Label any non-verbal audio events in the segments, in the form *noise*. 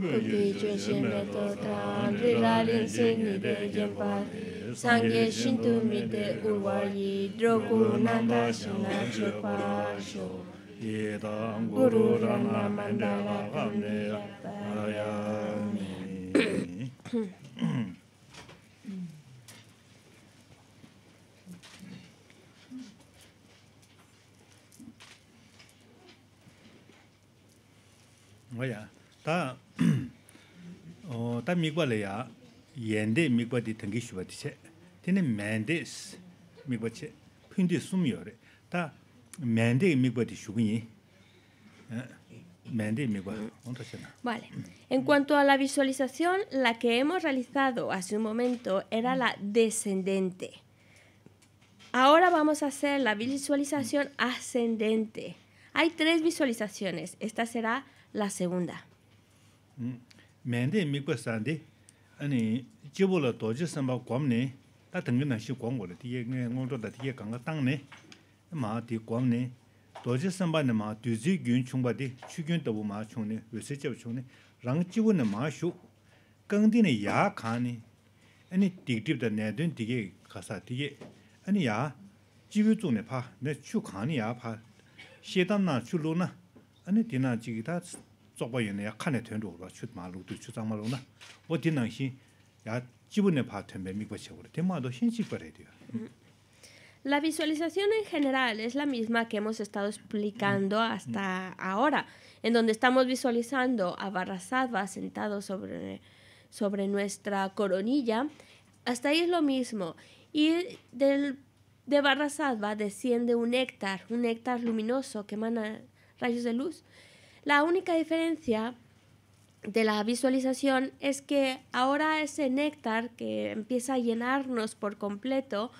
극히 조심해 도다 리라린 스니데 겐파 상게 신두미데 우와이 드로구 난다시나 주파쇼 예당 구루라나 만다라 감네야 vale en cuanto a la visualización la que hemos realizado hace un momento era la descendente ahora vamos a hacer la visualización ascendente hay tres visualizaciones esta será la segunda mm. mēndē mīkwa sāndē, anī jibu lā sāmbā guam nē, tā tāngi nā shī guam gōla, tī yé ngā tā tī yé tāng nē, mā tī guam nē, dōjī sāmbā nē mā dūzī gyūn chūng bā tī, chū gyūn tabu mā chūng nē, wē sē nē, rāng nē shū, kāng tī nē yā khā nē, tīk tīp tā nē khā sā yā nē pā, nē La visualización en general es la misma que hemos estado explicando mm-hmm. hasta ahora, en donde estamos visualizando a Barrasadva sentado sobre, sobre nuestra coronilla. Hasta ahí es lo mismo. Y del, de Barrasadva desciende un néctar, un néctar luminoso que emana rayos de luz la única diferencia de la visualización es que ahora ese néctar que empieza a llenarnos por completo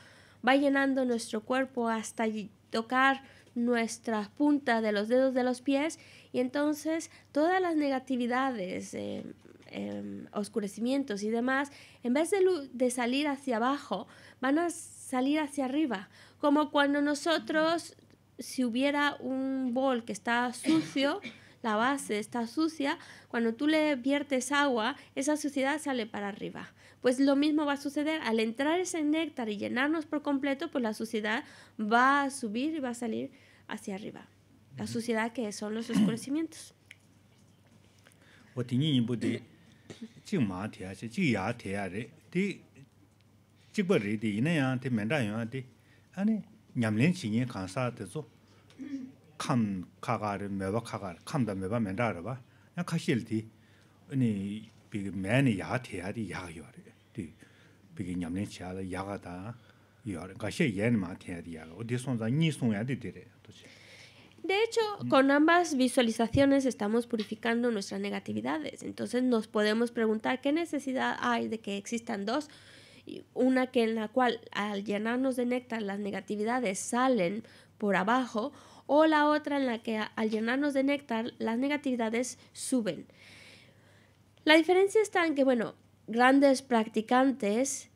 va llenando nuestro cuerpo hasta tocar nuestras puntas de los dedos de los pies y entonces todas las negatividades, eh, em, oscurecimientos y demás, en vez de salir hacia abajo, van a salir hacia arriba, como cuando nosotros, si hubiera un bol que está sucio, la base está sucia, cuando tú le viertes agua, esa suciedad sale para arriba. Pues lo mismo va a suceder, al entrar ese néctar y llenarnos por completo, pues la suciedad va a subir y va a salir hacia arriba. La suciedad que son los oscurecimientos. De hecho, con ambas visualizaciones estamos purificando nuestras negatividades. Entonces nos podemos preguntar qué necesidad hay de que existan dos. Una que en la cual al llenarnos de néctar las negatividades salen por abajo o la otra en la que al llenarnos de néctar las negatividades suben. La diferencia está en que, bueno, grandes practicantes,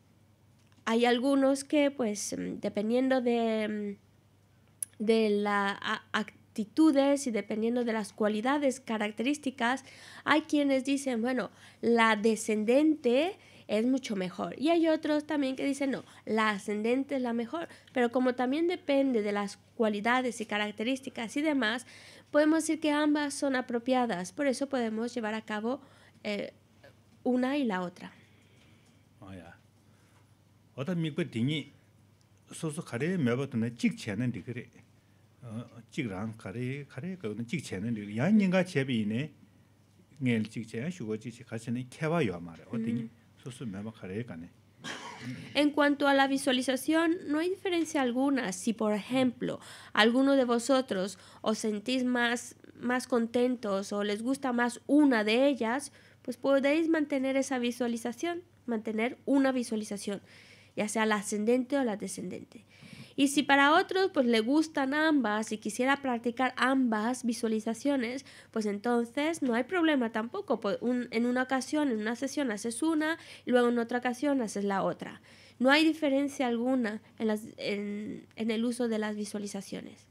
hay algunos que, pues, mm, dependiendo de, mm, de las actitudes y dependiendo de las cualidades características, hay quienes dicen, bueno, la descendente es mucho mejor. Y hay otros también que dicen, no, la ascendente es la mejor. Pero como también depende de las cualidades y características y demás, podemos decir que ambas son apropiadas. Por eso podemos llevar a cabo eh, una y la otra. Oh, en cuanto a la visualización, no hay diferencia alguna si, por ejemplo, alguno de vosotros os sentís más, más contentos o les gusta más una de ellas, pues podéis mantener esa visualización, mantener una visualización, ya sea la ascendente o la descendente. Y si para otros pues le gustan ambas y quisiera practicar ambas visualizaciones, pues entonces no hay problema tampoco. Pues, un, en una ocasión, en una sesión haces una, y luego en otra ocasión haces la otra. No hay diferencia alguna en, las, en, el uso de las visualizaciones.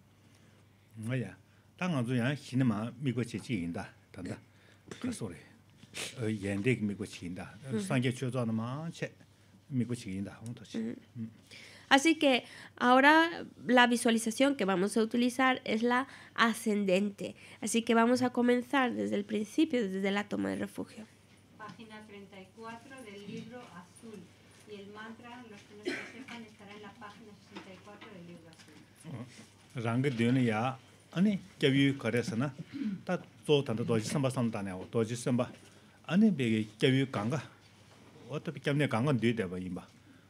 Así que ahora la visualización que vamos a utilizar es la ascendente. Así que vamos a comenzar desde el principio, desde la toma de refugio. Página 34 del libro azul. Y el mantra, los que no se sepan, estará en la página 64 del libro azul. Ranga Dione ya. 아니 개비 거래서나 tanto 조탄도 도지 선바 선다네요 도지 선바 아니 베게 개비 canga? 어떻게 개비 강건 뒤에 대봐 임바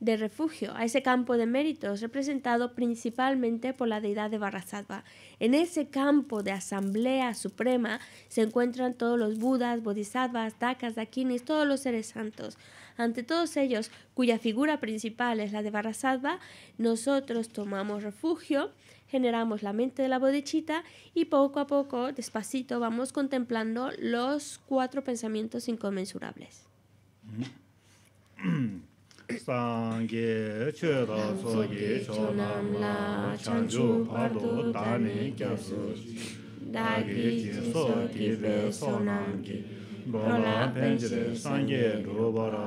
de refugio a ese campo de méritos representado principalmente por la deidad de Barrasattva. En ese campo de asamblea suprema se encuentran todos los budas, bodhisattvas, dakas, dakinis, todos los seres santos. Ante todos ellos, cuya figura principal es la de Barrasattva, nosotros tomamos refugio, generamos la mente de la bodhichita y poco a poco, despacito, vamos contemplando los cuatro pensamientos inconmensurables. Mm. *clears throat* *clears throat* sāṅgē chūyatā sōgī chōnāṁ lā chāñchū pādhū tāni kyāsū dāgī jīsō kīpē sōnāṁ kī bōlā pēnchirī sāṅgē rūpārā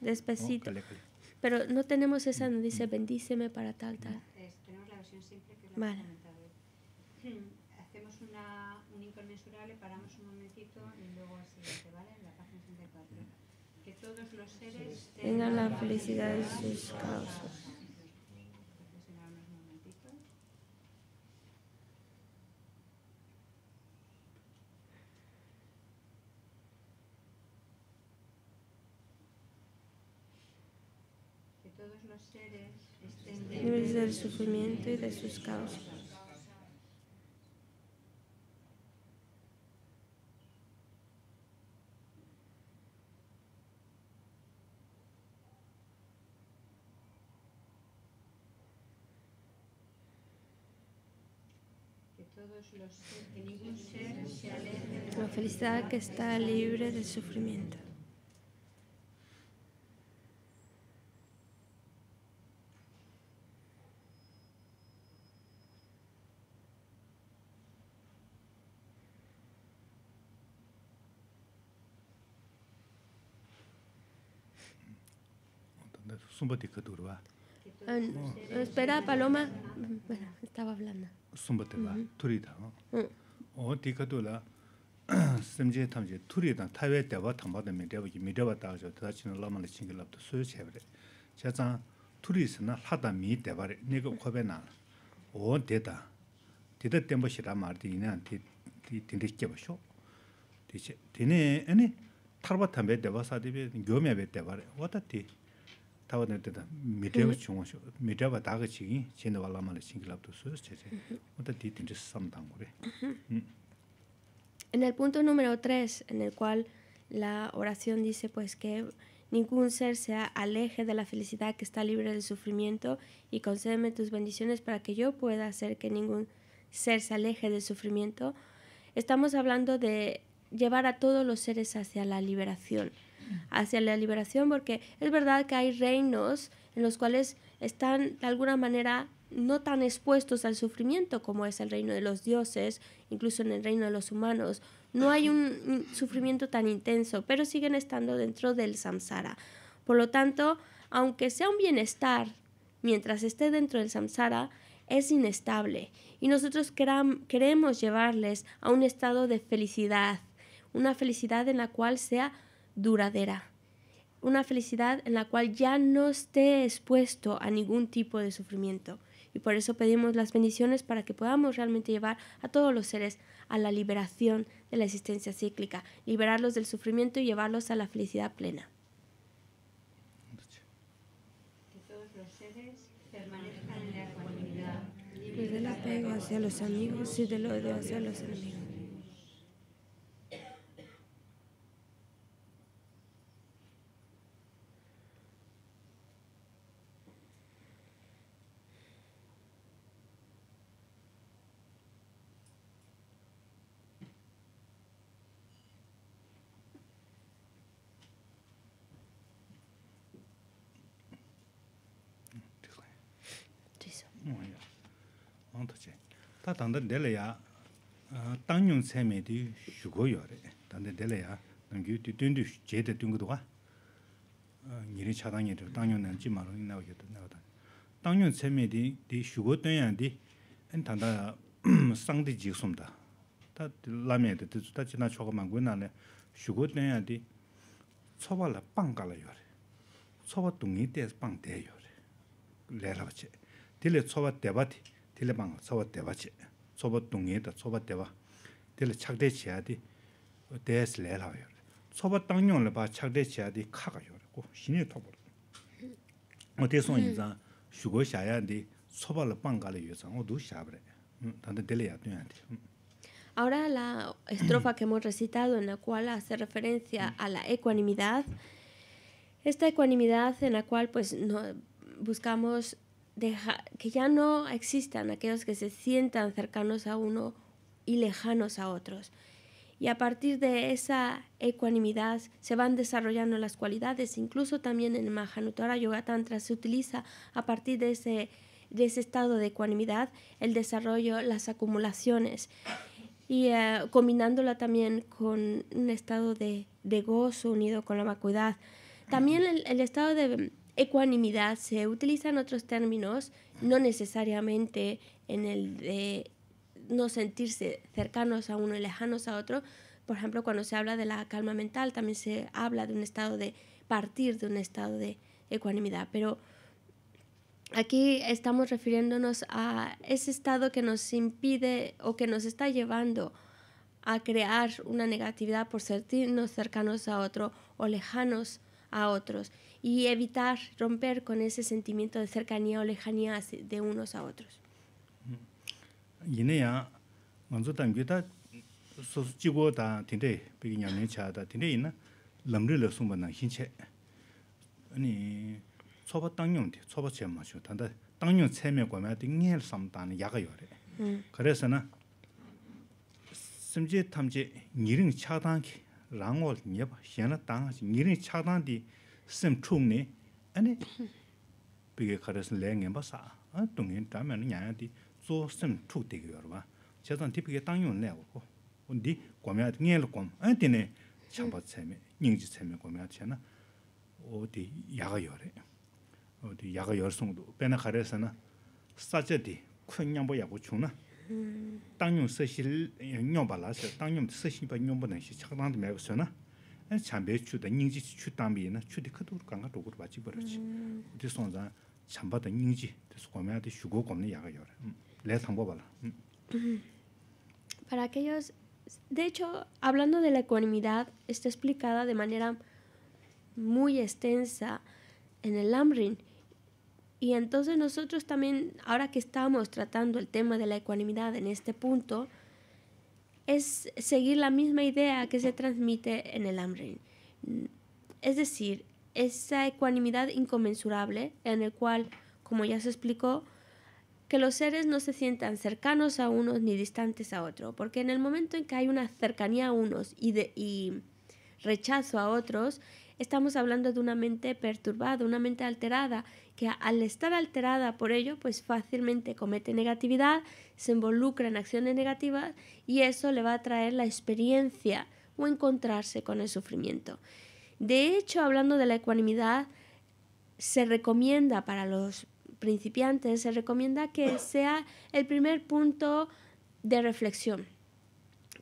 Despacito. Pero no tenemos esa, no dice bendíceme para tal, tal. Tenemos la versión simple que es la vale. Hacemos una, un inconmensurable, paramos un momentito y luego así, ¿vale? En la página 54. Que todos los seres tengan la felicidad de sus causas libres del sufrimiento y de sus causas. La felicidad que está libre del sufrimiento. Sumbati katurwa. Espera Paloma, espera, estaba hablando. Sumbati va, turida. Oh, tikatula. Semje tamje turida tawe deba tamba de me deba mi deba ta jo ta chin la to su chebre. Cha ta turis na hada mi deba re ne ko na. Oh, deta. Deta tembo si la En el punto número 3, en el cual la oración dice pues que ningún ser se aleje de la felicidad que está libre del sufrimiento y concédeme tus bendiciones para que yo pueda hacer que ningún ser se aleje del sufrimiento, estamos hablando de llevar a todos los seres hacia la liberación hacia la liberación, porque es verdad que hay reinos en los cuales están de alguna manera no tan expuestos al sufrimiento como es el reino de los dioses, incluso en el reino de los humanos. No hay un sufrimiento tan intenso, pero siguen estando dentro del samsara. Por lo tanto, aunque sea un bienestar, mientras esté dentro del samsara, es inestable y nosotros queremos llevarles a un estado de felicidad, una felicidad en la cual sea duradera. Una felicidad en la cual ya no esté expuesto a ningún tipo de sufrimiento. Y por eso pedimos las bendiciones para que podamos realmente llevar a todos los seres a la liberación de la existencia cíclica, liberarlos del sufrimiento y llevarlos a la felicidad plena. Que todos los seres permanezcan en la del apego hacia los amigos y del odio hacia los tanda dele ya tangyun seme di shugo yo re tanda dele ya nangyu di dundu je de dungu duwa nyeri cha tangyun de tangyun nang chi maro ina wo yoto nao tanda tangyun seme di di shugo di tanda di choba la choba de choba debati Ahora la estrofa que hemos recitado en la cual hace referencia a la ecuanimidad, esta ecuanimidad en la cual pues buscamos que ya no existan aquellos que se sientan cercanos a uno y lejanos a otros. Y a partir de esa ecuanimidad se van desarrollando las cualidades. Incluso también en Mahanutara Yoga Tantra se utiliza a partir de ese, ese estado de ecuanimidad el desarrollo, las acumulaciones. Y eh, combinándola también con un estado de, gozo unido con la vacuidad. También el estado de ecuanimidad, se utiliza en otros términos, no necesariamente en el de no sentirse cercanos a uno y lejanos a otro. Por ejemplo, cuando se habla de la calma mental, también se habla de un estado de partir de un estado de ecuanimidad. Pero aquí estamos refiriéndonos a ese estado que nos impide o que nos está llevando a crear una negatividad por sentirnos cercanos a otro o lejanos a otros. y evitar romper con ese sentimiento de cercanía o lejanía de unos a otros. Y en tan que está su chico está tiene pequeña mecha está tiene en la le sumba na hinche. tangyong de che ma tangyong che me ngel ya ga yore. 그래서나 심지 탐지 니링 차단기 랑월 니바 시나 땅 차단디 sim 아니 비게 ane pige kares le ngenpa sa dungin dame ane nyaya di zo sim chuk digi yorwa che zang di pige tang yun le wako di gomya di ngen ane di ne chamba tseme nying ji tseme o di yaga yore o di yaga nyambo na na *laughs* para aquellos de hecho hablando de la ecuanimidad está explicada de manera muy extensa en el Amrin y entonces nosotros también ahora que estamos tratando el tema de la ecuanimidad en este punto es seguir la misma idea que se transmite en el hambre Es decir, esa ecuanimidad inconmensurable en el cual, como ya se explicó, que los seres no se sientan cercanos a unos ni distantes a otro, porque en el momento en que hay una cercanía a unos y, de, y rechazo a otros, estamos hablando de una mente perturbada, una mente alterada, que al estar alterada por ello, pues fácilmente comete negatividad, se involucra en acciones negativas y eso le va a traer la experiencia o encontrarse con el sufrimiento. De hecho, hablando de la ecuanimidad, se recomienda para los principiantes, se recomienda que sea el primer punto de reflexión,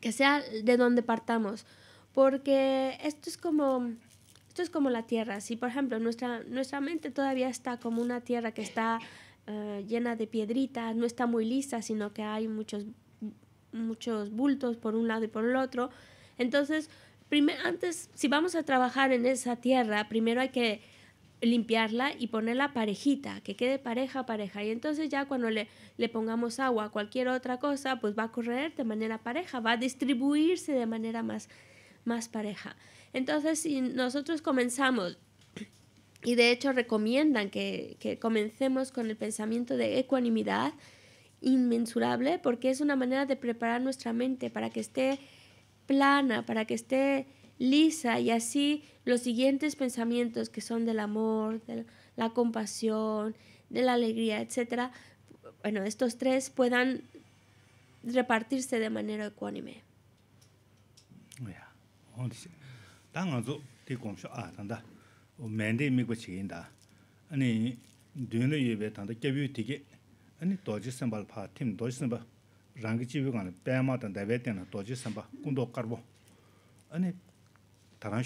que sea de donde partamos, porque esto es como esto es como la tierra. Si, por ejemplo, nuestra, nuestra mente todavía está como una tierra que está eh, llena de piedritas, no está muy lisa, sino que hay muchos, muchos bultos por un lado y por el otro. Entonces, antes, si vamos a trabajar en esa tierra, primero hay que limpiarla y ponerla parejita, que quede pareja, pareja. Y entonces ya cuando le, le pongamos agua a cualquier otra cosa, pues va a correr de manera pareja, va a distribuirse de manera más, más pareja. Entonces, si nosotros comenzamos, y de hecho recomiendan que, comencemos con el pensamiento de ecuanimidad inmensurable, porque es una manera de preparar nuestra mente para que esté plana, para que esté lisa y así los siguientes pensamientos que son del amor, de la compasión, de la alegría, etc., bueno, estos tres puedan repartirse de manera ecuánime. Tā ngā zu tī kōngshō ā tānda mēndi mīkwa chī kī ndā. Ā nī dui nui yu wē tānda kia wī tī kī. Ā nī tō chī sāmbā lopā tī mī tō sāmbā. Rāngi chī wī kāna mā wē sāmbā. kār tā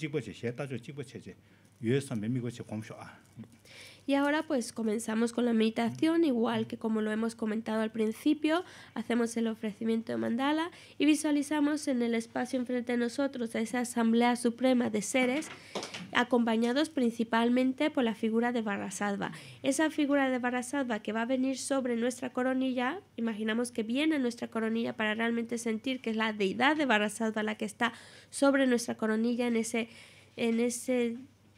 shūpa chē. tō xē tā chē chē. Ah". Y ahora pues comenzamos con la meditación, igual que como lo hemos comentado al principio, hacemos el ofrecimiento de mandala y visualizamos en el espacio enfrente de nosotros a esa Asamblea Suprema de Seres, acompañados principalmente por la figura de Barrasadva. Esa figura de Barrasadva que va a venir sobre nuestra coronilla, imaginamos que viene a nuestra coronilla para realmente sentir que es la deidad de Barrasadva la que está sobre nuestra coronilla en ese... En ese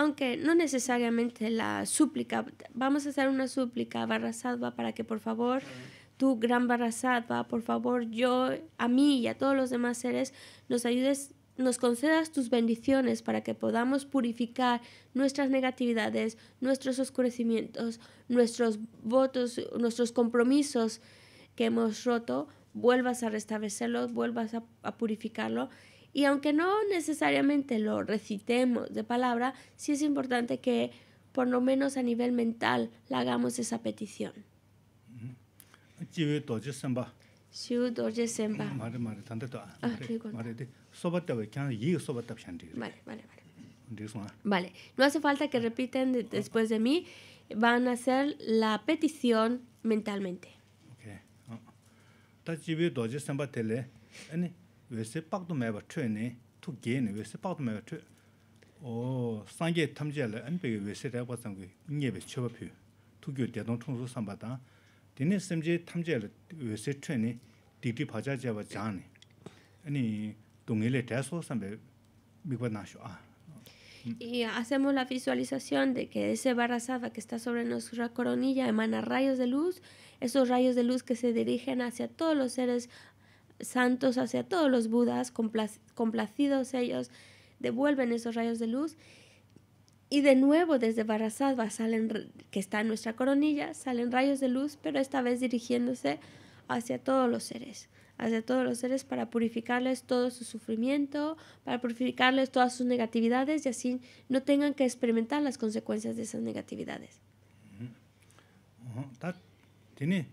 aunque no necesariamente la súplica. Vamos a hacer una súplica, barra para que por favor tú, gran barra por favor yo, a mí y a todos los demás seres, nos ayudes, nos concedas tus bendiciones para que podamos purificar nuestras negatividades, nuestros oscurecimientos, nuestros votos, nuestros compromisos que hemos roto, vuelvas a restablecerlos, vuelvas a purificarlo y aunque no necesariamente lo recitemos de palabra, sí es importante que por lo menos a nivel mental le hagamos esa petición. Vale, ¿eh? vale, no hace falta que repiten después de mí, van a hacer la petición mentalmente. Ah wese pakdo meba chwe ne, tu ge ne wese pakdo meba chwe. O sangye tamjia la anpege wese rawa zangwe nyebe cheba pyo, tu gyo dedong chungzu samba tang. Dine semje tamjia la wese chwe ne, dikdi paja jeba jang ne. Ani dungi le teso sambe mikwa nasho a. Y hacemos la visualización de que ese barazaba que está sobre nuestra coronilla emana rayos de luz, esos rayos de luz que se dirigen hacia todos los seres santos, hacia todos los Budas, complacidos ellos, devuelven esos rayos de luz. Y de nuevo desde Barasadva salen, que está en nuestra coronilla, salen rayos de luz, pero esta vez dirigiéndose hacia todos los seres, hacia todos los seres para purificarles todo su sufrimiento, para purificarles todas sus negatividades y así no tengan que experimentar las consecuencias de esas negatividades. ¿Tiene?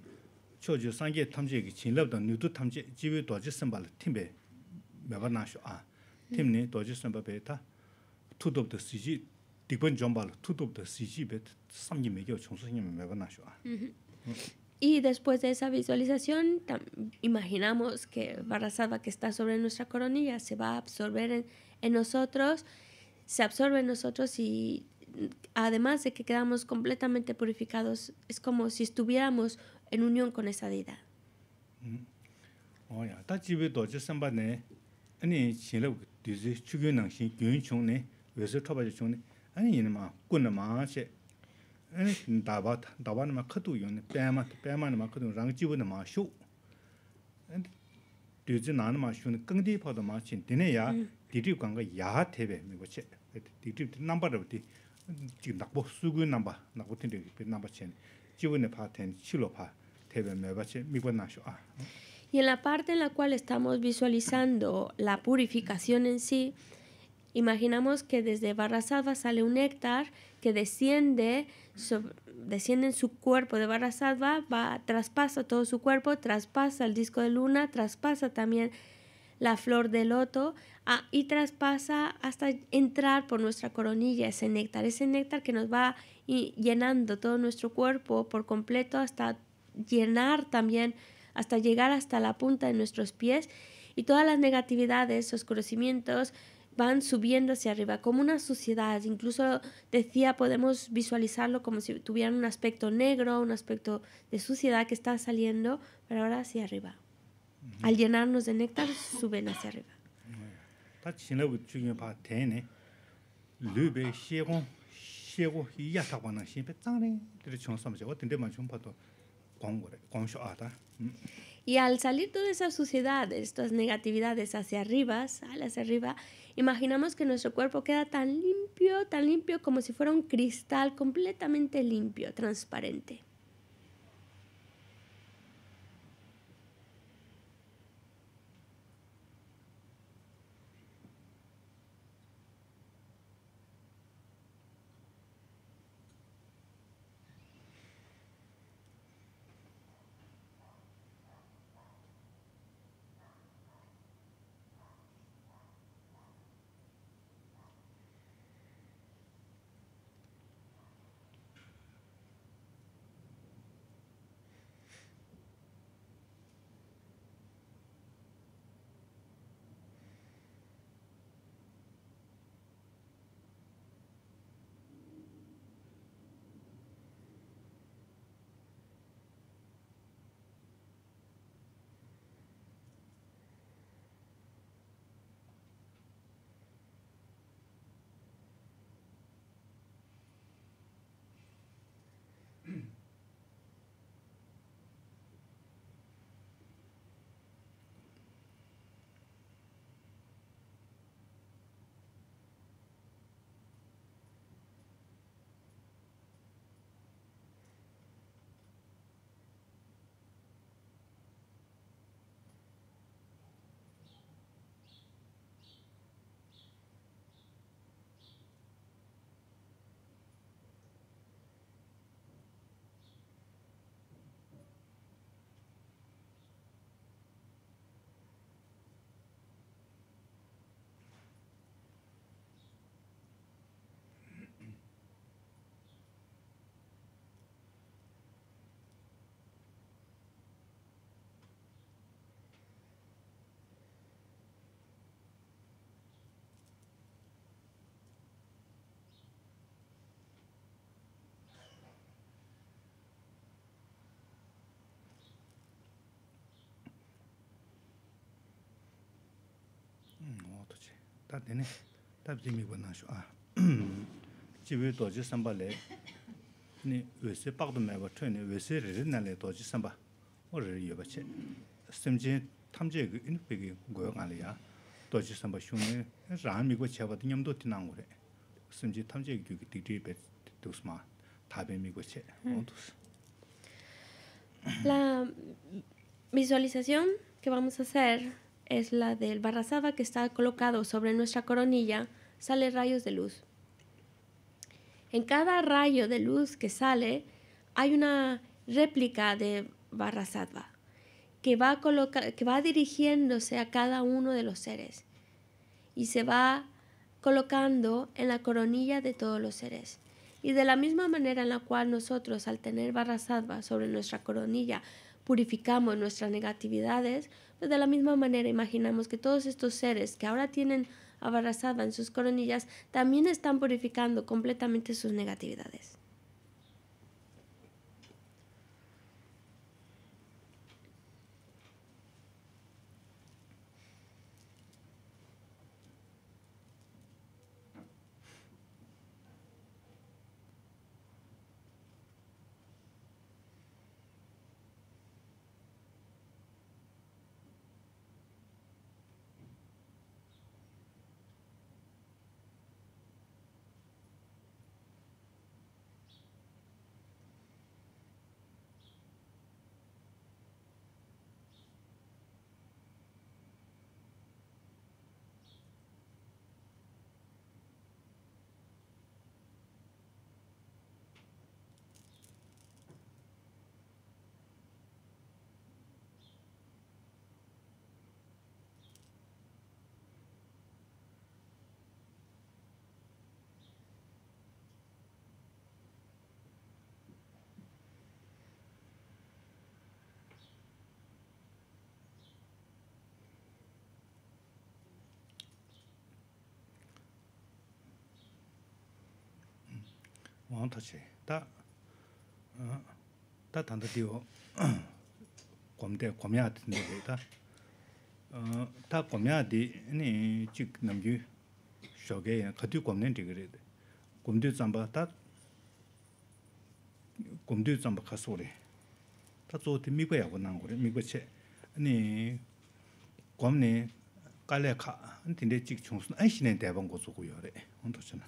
Y después de esa visualización, imaginamos que Salva que está sobre nuestra coronilla, se va a absorber en, en nosotros, se absorbe en nosotros y mm, además de que quedamos completamente purificados, es como si estuviéramos en unión con esa vida. Oye, ta chibe do ju ne. Ani chin lo de nang xin gyu chong ne, we se tho ba ne. Ani ni ma kun na ma che. Ani da ba da ba ni ma ne, pe ma pe ma ni rang na ne pa do xin ya, mm. mi go che. di y en la parte en la cual estamos visualizando la purificación en sí, imaginamos que desde Salva sale un néctar que desciende, desciende en su cuerpo de Barra va, traspasa todo su cuerpo, traspasa el disco de luna, traspasa también la flor de loto ah, y traspasa hasta entrar por nuestra coronilla ese néctar, ese néctar que nos va llenando todo nuestro cuerpo por completo hasta llenar también, hasta llegar hasta la punta de nuestros pies y todas las negatividades, esos oscurecimientos van subiendo hacia arriba, como una suciedad. Incluso decía, podemos visualizarlo como si tuvieran un aspecto negro, un aspecto de suciedad que está saliendo, pero ahora hacia arriba. Al llenarnos de néctar, suben hacia arriba. Mm. Y al salir toda esa suciedad, estas negatividades hacia arriba, hacia arriba, imaginamos que nuestro cuerpo queda tan limpio, tan limpio como si fuera un cristal completamente limpio, transparente. tā tēne, tā pī tīmī guan nā shu ā. Chī wē dōjī sāmbā lē, nī wē sē pāk tō mē bā tō nē, wē sē rē rē nā lē dōjī sāmbā, wō rē rē yō bā chē. Sēm chē tām chē kī nī vamos a hacer es la del barrazaba que está colocado sobre nuestra coronilla, sale rayos de luz. En cada rayo de luz que sale hay una réplica de barrazaba que va, que va dirigiéndose a cada uno de los seres y se va colocando en la coronilla de todos los seres. Y de la misma manera en la cual nosotros, al tener barra sobre nuestra coronilla, purificamos nuestras negatividades, pues de la misma manera imaginamos que todos estos seres que ahora tienen abrazada en sus coronillas también están purificando completamente sus negatividades. wāng tāchē, tā, tā tānta tīwō, gōmdē, gōmyā tīndē wē, tā, tā gōmyā tī, nī, chīk nām yū, shōgē, khatū gōmdēn tīg rē, gōmdē tsāmbā, tā, gōmdē tsāmbā khasō rē, tā tsō tī mīgwa yā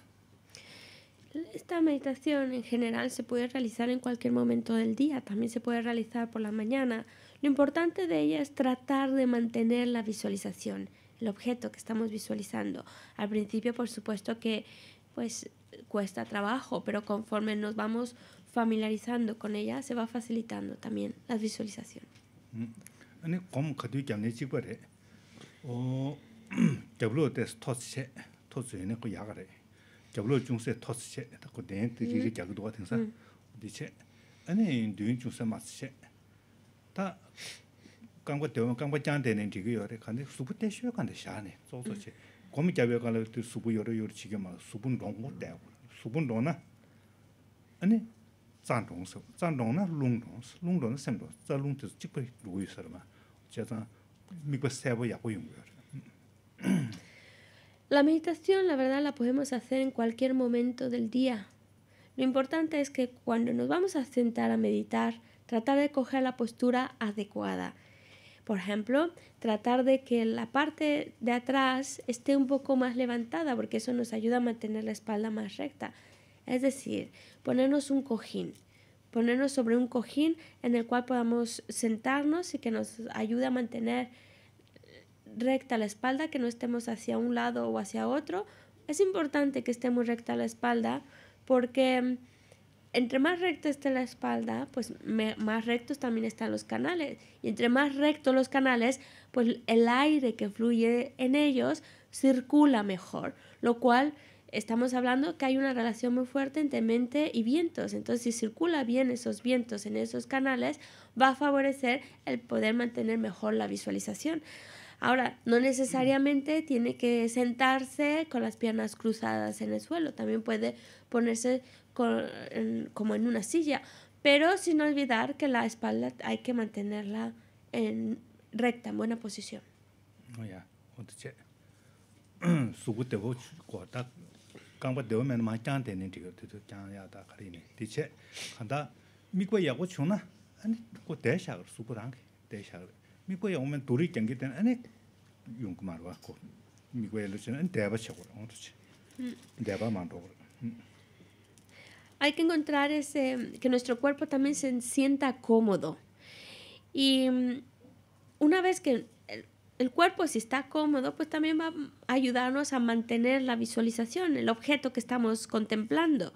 Esta meditación en general se puede realizar en cualquier momento del día, también se puede realizar por la mañana. Lo importante de ella es tratar de mantener la visualización, el objeto que estamos visualizando. Al principio, por supuesto que pues cuesta trabajo, pero conforme nos vamos familiarizando con ella, se va facilitando también la visualización. Mm. *clears throat* yabluo 중세 se to tse se, ta kwa den yung tse ki yag duwa ting se, mm. di che, ane yung duyun yung se ma tse se ta gangwa dewa, gangwa jangde neng tige yore, kande subu ten shwe kande sha ne, sozo mm. che gomi gyabwe yag gane, tere subu yore yore chige ma, subun ane zan zan *clears throat* La meditación, la verdad, la podemos hacer en cualquier momento del día. Lo importante es que cuando nos vamos a sentar a meditar, tratar de coger la postura adecuada. Por ejemplo, tratar de que la parte de atrás esté un poco más levantada, porque eso nos ayuda a mantener la espalda más recta. Es decir, ponernos un cojín, ponernos sobre un cojín en el cual podamos sentarnos y que nos ayude a mantener recta la espalda, que no estemos hacia un lado o hacia otro. Es importante que estemos recta la espalda porque mm, entre más recta esté la espalda, pues más rectos también están los canales. Y entre más rectos los canales, pues el aire que fluye en ellos circula mejor. Lo cual estamos hablando que hay una relación muy fuerte entre mente y vientos. Entonces, si circula bien esos vientos en esos canales, va a favorecer el poder mantener mejor la visualización. Ahora, no necesariamente tiene que sentarse con las piernas cruzadas en el suelo, también puede ponerse como en una silla, pero sin olvidar que la espalda hay que mantenerla en recta, en buena posición. Oh, *clears throat* Hay que encontrar ese, que nuestro cuerpo también se sienta cómodo. Y mm, una vez que el, el cuerpo, si está cómodo, pues también va a ayudarnos a mantener la visualización, el objeto que estamos contemplando.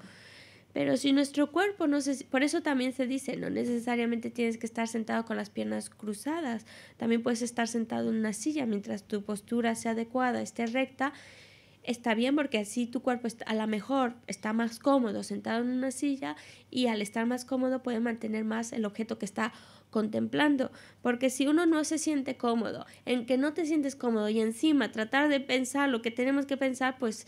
Pero si nuestro cuerpo no se... Por eso también se dice, no necesariamente tienes que estar sentado con las piernas cruzadas. También puedes estar sentado en una silla mientras tu postura sea adecuada, esté recta. Está bien porque así tu cuerpo a lo mejor está más cómodo sentado en una silla y al estar más cómodo puede mantener más el objeto que está contemplando, porque si uno no se siente cómodo, en que no te sientes cómodo y encima tratar de pensar lo que tenemos que pensar, pues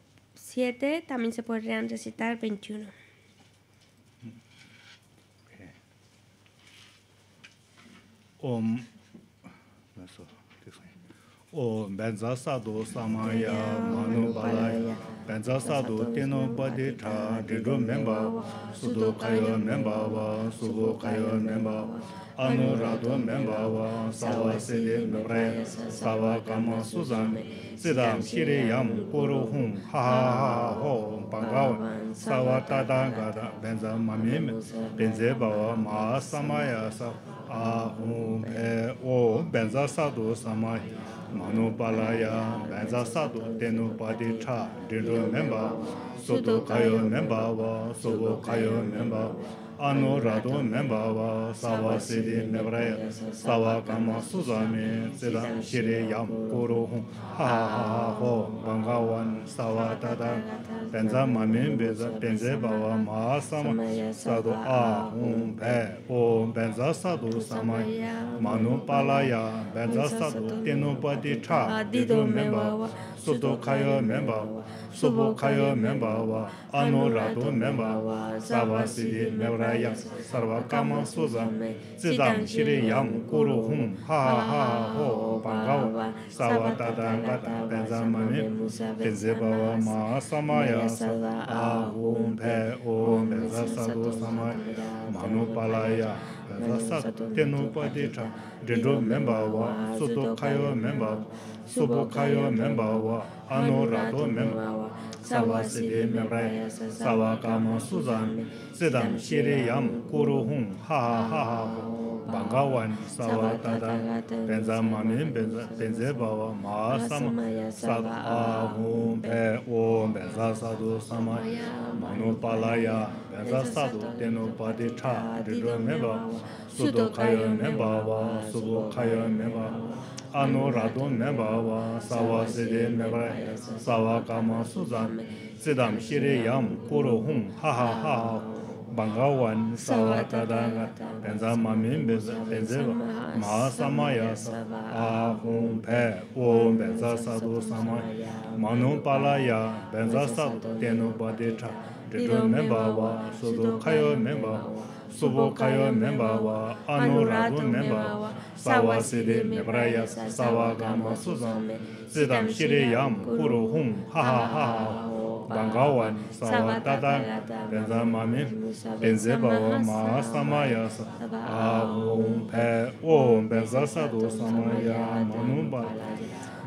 7 también se podrían recitar 21. ओम बेंजा साधु सामाया मानो बालाय बेंजा साधु तेनो बदे था रिडो मेंबा सुदो कायो मेंबा वा सुगो कायो मेंबा अनुरादो मेंबा वा सावा सेले नरे सावा काम सुजान सिदाम शिरे याम कोरो हुं हा हा हो बंगाव सावा तादा गादा बेंजा मामे में Manu palaya, benza sato tenu pati 아노라도 rādhu mēmbāvā sāvā siddhi nivrāya sāvā kāma sūsāmi siddhā shirī yāṁ kūru hūṁ hā hā hā hō vāṅgā vāṁ sāvā tātā pēncā māmiṁ bēcā pēncē bāvā mā sāma sādhu ā hūṁ bē hūṁ 아노라도 sādhu sāma mānu siddhi yang sarwa kama suza zidang shiri yang kuru hum ha ha ho bangawa sawa tata gata benza mani benze bawa ma samaya sa ahum pe o benza sadu samaya manu palaya sāvā sīdhī mē bāyā sāvā kāma sūzāmi, sīdhāṁ bhagavan sava tata benza mami benze bhava maha sama sada ahum pe om benza sadhu sama manu palaya benza sadhu tenu suzan kuru hum ha ha ha ha bhagavān savatadā gata penza mamin beza penzeva mā samāya sava āhum pē om penza sadhu samāya manum palāya penza sadhu tenu padecha dhidhu mēmbāvā sudhu kāyo mēmbāvā subhu mēmbāvā mēmbāvā sāvā sāvā bangawan savatata benzamami benzebawa ma samaya a om pe om benza sadu samaya manumba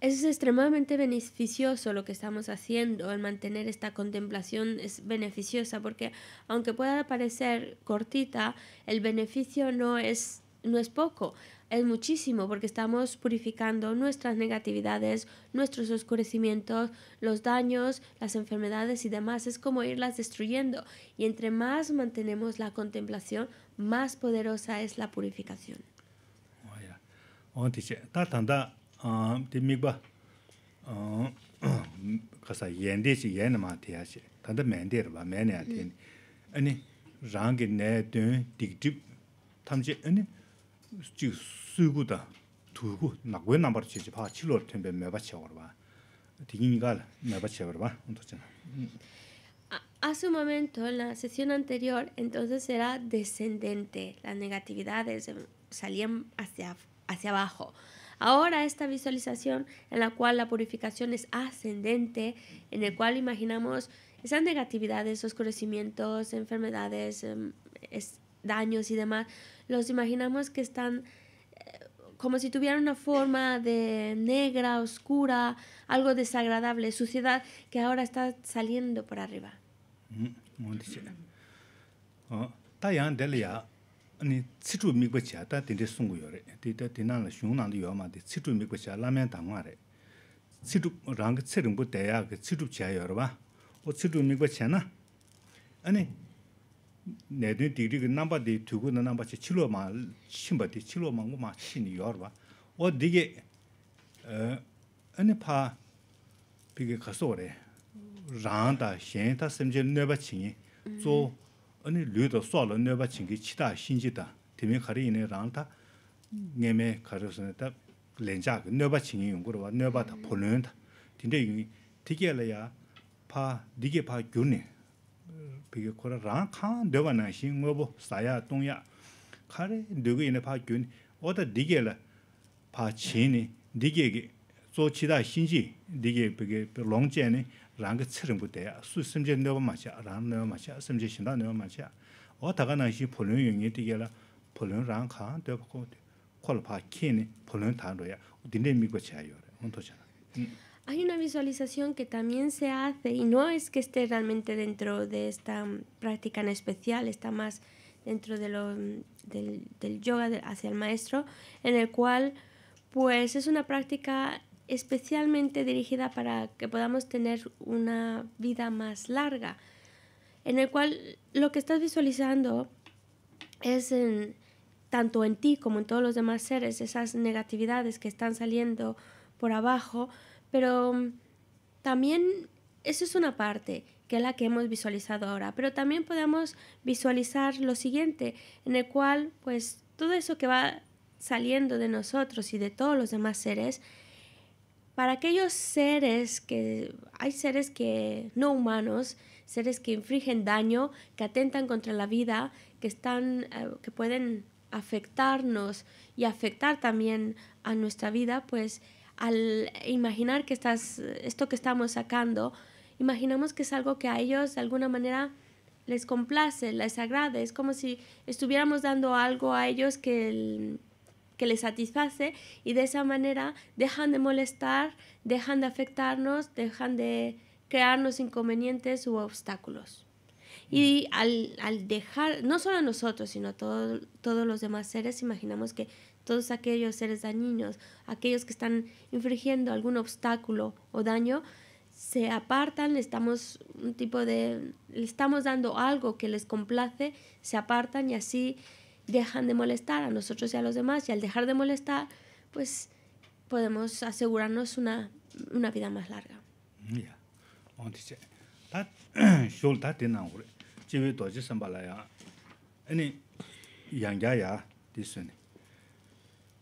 Es extremadamente beneficioso lo que estamos haciendo, el mantener esta contemplación es beneficiosa porque aunque pueda parecer cortita, el beneficio no es, no es poco es muchísimo porque estamos purificando nuestras negatividades, nuestros oscurecimientos, los daños, las enfermedades y demás. Es como irlas destruyendo. Y entre más mantenemos la contemplación, más poderosa es la purificación. *clears throat* A su Hace un momento, en la sesión anterior, entonces era descendente, las negatividades em, salían hacia, hacia abajo. Ahora esta visualización en la cual la purificación es ascendente, en el cual imaginamos esas negatividades, oscurecimientos, enfermedades, em, es, Daños y demás, los imaginamos que están eh, como si tuvieran una forma de negra, oscura, algo desagradable, suciedad que ahora está saliendo por arriba. Tayan de lea, ni sitú mi guachata, tindi suguiore, tita tina la suuna dioma, de sitú mi guacha, lamenta muere. Situ rang, sitú, rang, sitú, tayo, o sitú mi guachana. 내도 디그리 그 두고는 데 두고 넘버 제 7로 마 신바데 7로 마고 마 신이 여러 어 되게 어 아니 파 비게 가서래. 잔다 셴다 심제 넘버 친이 조 아니 류도 쏴러 넘버 치다 기타 신지다. 되미 가리 이네 잔다 네메 가르스네다 렌자 넘버 친이 용거로 와 넘버다 보는다. 근데 이게 되게 파 되게 파 교네. 비게 코라 랑칸 되바나 싱어보 사야 동야 카레 누구 이네 파 어디 디게라 파 디게게 조치다 신지 디게 비게 롱제네 랑게 처럼 부대야 수 심제 너무 마셔 랑 심제 신다 너무 마셔 어다가 나시 폴륨 용이 되게라 폴륨 랑카 되고 콜파 키니 폴륨 단로야 딘데 차요 온도잖아 hay una visualización que también se hace y no es que esté realmente dentro de esta mm, práctica en especial, está más dentro mm, del, yoga hacia el maestro, en el cual pues es una práctica especialmente dirigida para que podamos tener una vida más larga, en el cual lo que estás visualizando es tanto en ti como en todos los demás seres, esas negatividades que están saliendo por abajo, pero mm, también eso es una parte que es la que hemos visualizado ahora, pero también podemos visualizar lo siguiente, en el cual pues todo eso que va saliendo de nosotros y de todos los demás seres, para aquellos seres que hay seres que no humanos, seres que infligen daño, que atentan contra la vida, que están eh, que pueden afectarnos y afectar también a nuestra vida, pues al imaginar que estás, esto que estamos sacando, imaginamos que es algo que a ellos de alguna manera les complace, les agrade. Es como si estuviéramos dando algo a ellos que, que les satisface y de esa manera dejan de molestar, dejan de afectarnos, dejan de crearnos inconvenientes u obstáculos. Y mm. al, dejar, no solo a nosotros, sino a todos los demás seres, imaginamos que todos aquellos seres dañinos, aquellos que están infringiendo algún obstáculo o daño, se apartan, le estamos un tipo de le estamos dando algo que les complace, se apartan y así dejan de molestar a nosotros y a los demás y al dejar de molestar, pues podemos asegurarnos una, una vida más larga.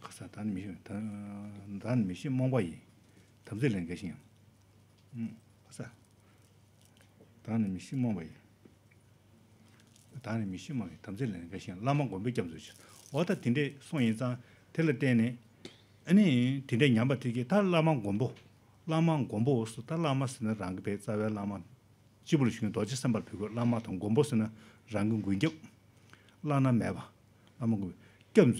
khasa dhan mishi, dhan mishi mongbayi, tamzi lan kashin yam. Hmm, khasa, dhan mishi mongbayi, dhan mishi mongbayi, tamzi lan kashin 딘데 lama gombe kiamzu shi. Oda tinday son yin zang, tila tenay, anay tinday nyamba tiki, osu, dhan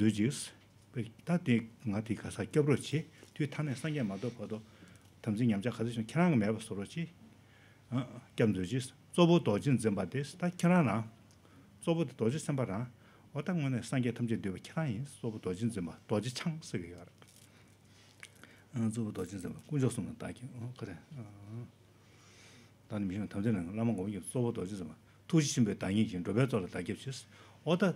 다디 나디 가서 껴브렇지 뒤에 탄에 상게 마도 봐도 담진 염자 가지고 좀 캐나가 매버 소로지 어 겸들지 저보 도진 좀 받데스 다 캐나나 저보 도지 좀 봐라 어떤 거네 상계 탐지 되고 캐나이 저보 도진 좀 봐. 도지 창 쓰게 가. 어 저보 도진 좀 군조스는 딱이 어 그래. 어. 나는 미션 탐지는 남은 거 저보 도지 좀 투지 어디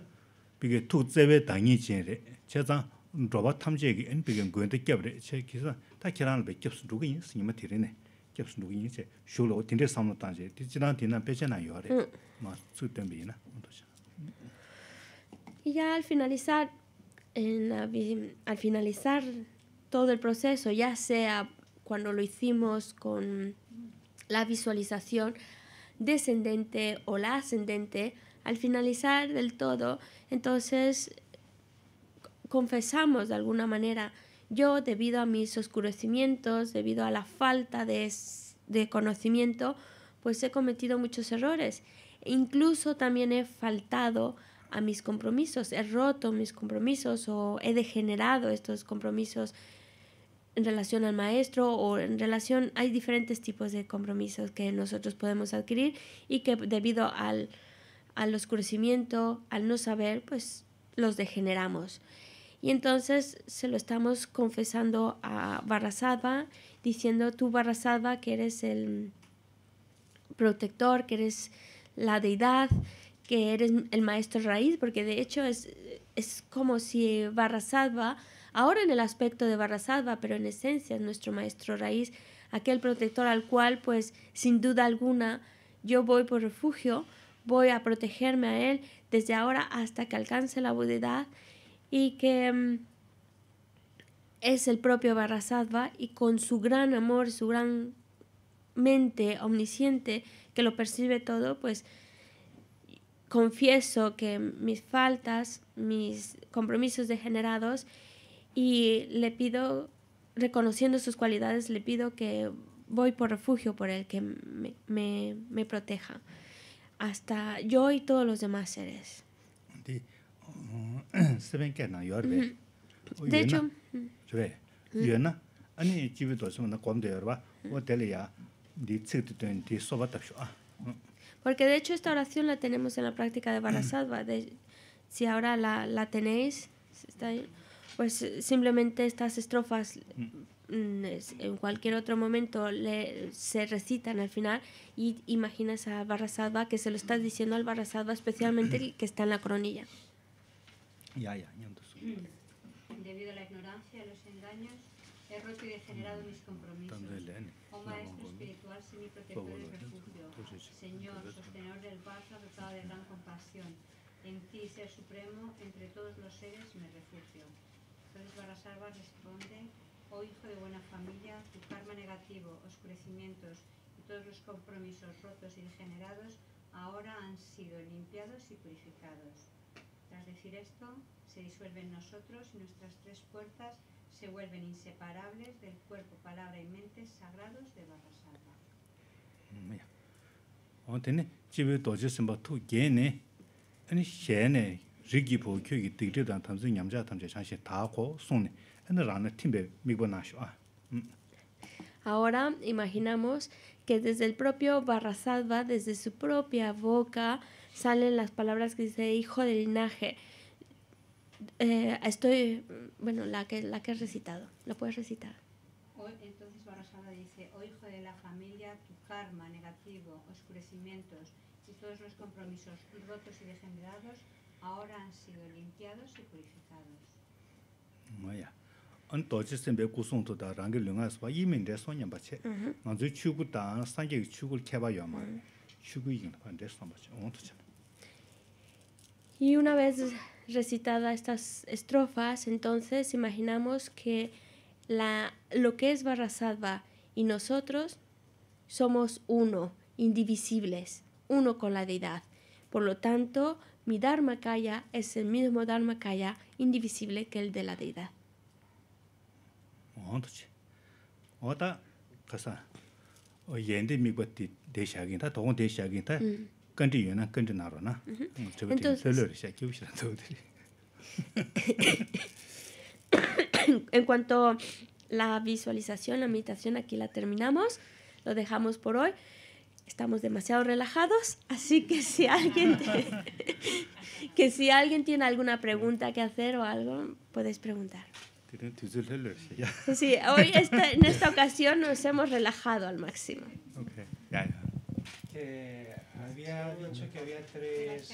비게 투제베 당이 제레 제자 로바 탐제기 엔비게 고엔데 겹레 제 기사 다 계란을 몇 겹스 누구 인 스님아 데레네 겹스 누구 인 쇼로 딘데 삼로 단제 디지난 디난 배제나 요레 마 수tem비나 Y ya al finalizar, en la, al finalizar todo el proceso, ya sea cuando lo hicimos con la visualización descendente o la ascendente, al finalizar del todo, entonces confesamos de alguna manera, yo debido a mis oscurecimientos, debido a la falta de, conocimiento, pues he cometido muchos errores. incluso también he faltado a mis compromisos, he roto mis compromisos o he degenerado estos compromisos en relación al maestro o en relación, hay diferentes tipos de compromisos que nosotros podemos adquirir y que debido al, al oscurecimiento, al no saber, pues los degeneramos. Y entonces se lo estamos confesando a Barrasadva, diciendo tú Barrasadva que eres el protector, que eres la deidad, que eres el maestro raíz, porque de hecho es, es como si Barrasadva, ahora en el aspecto de Barrasadva, pero en esencia es nuestro maestro raíz, aquel protector al cual pues sin duda alguna yo voy por refugio, voy a protegerme a Él desde ahora hasta que alcance la budedad y que mm, es el propio Barrasadva y con su gran amor, su gran mente omnisciente que lo percibe todo, pues confieso que mis faltas, mis compromisos degenerados y le pido, reconociendo sus cualidades, le pido que voy por refugio por él, que me proteja hasta yo y todos los demás seres. *clears throat* Oh, de, hecho, oh, ah, mm. porque de hecho esta oración la tenemos en la práctica de Barasadva. *clears throat* De, si ahora la, la tenéis, pues simplemente estas estrofas mm. Mm, en cualquier otro momento le, se recitan al final y imaginas a Barra que se lo estás diciendo al Barra especialmente el que está en la coronilla. Ya, ya, ya mm. Debido a la ignorancia, a los engaños, he roto y degenerado mis compromisos. Oh Maestro espiritual, Señor, sostenedor del paso dotado de gran compasión, en ti, Ser Supremo, entre todos los seres, me refugio. Entonces Barra responde oh hijo de buena familia, tu karma negativo, oscurecimientos y todos los compromisos rotos y degenerados ahora han sido limpiados y purificados. Tras decir esto, se disuelven nosotros y nuestras tres puertas se vuelven inseparables del cuerpo, palabra y mente sagrados de Barra Mira. 어때네 집에 도저 심바 투 게네 아니 셴네 리기보 교육이 득리다 탐지 Ah, mm. Ahora imaginamos que desde el propio Barrasadva, desde su propia boca, salen las palabras que dice hijo del linaje. Eh, estoy, bueno, la que, la que he recitado, la puedes recitar. entonces Barrasadva dice, oh hijo de la familia, tu karma negativo, oscurecimientos y todos los compromisos rotos y degenerados ahora han sido limpiados y purificados. Vaya. Y una vez recitadas estas estrofas, entonces imaginamos que la, lo que es Barrasadva y nosotros somos uno, indivisibles, uno con la deidad. Por lo tanto, mi Dharma Kaya es el mismo Dharma Kaya indivisible que el de la deidad. En cuanto la visualización, la meditación, aquí la terminamos, lo dejamos por hoy. Estamos demasiado relajados, así que si alguien *laughs* *laughs* que si alguien tiene alguna pregunta que hacer o algo, podéis preguntar. *laughs* Sí, hoy en esta ocasión nos hemos relajado al máximo. Okay. Ya. Que había dicho que había tres...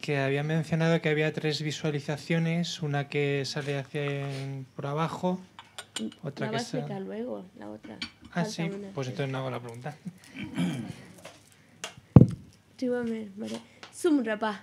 Que había mencionado que había tres visualizaciones, una que sale hacia por abajo, otra la que sale... luego, la otra. Ah, sí, pues entonces no hago la pregunta. Súmrapa.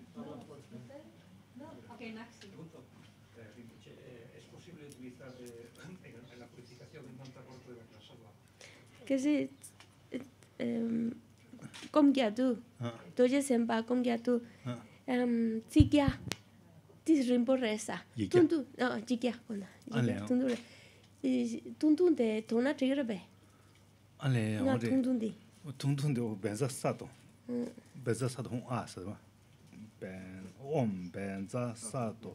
que si como que tú tú ya sepa como que tú chiquia tis rimbo reza tuntu no chiquia una tuntu tuntu de tona tigre ve ale ore tuntu de tuntu de benza sato benza sato un asa ben om benza sato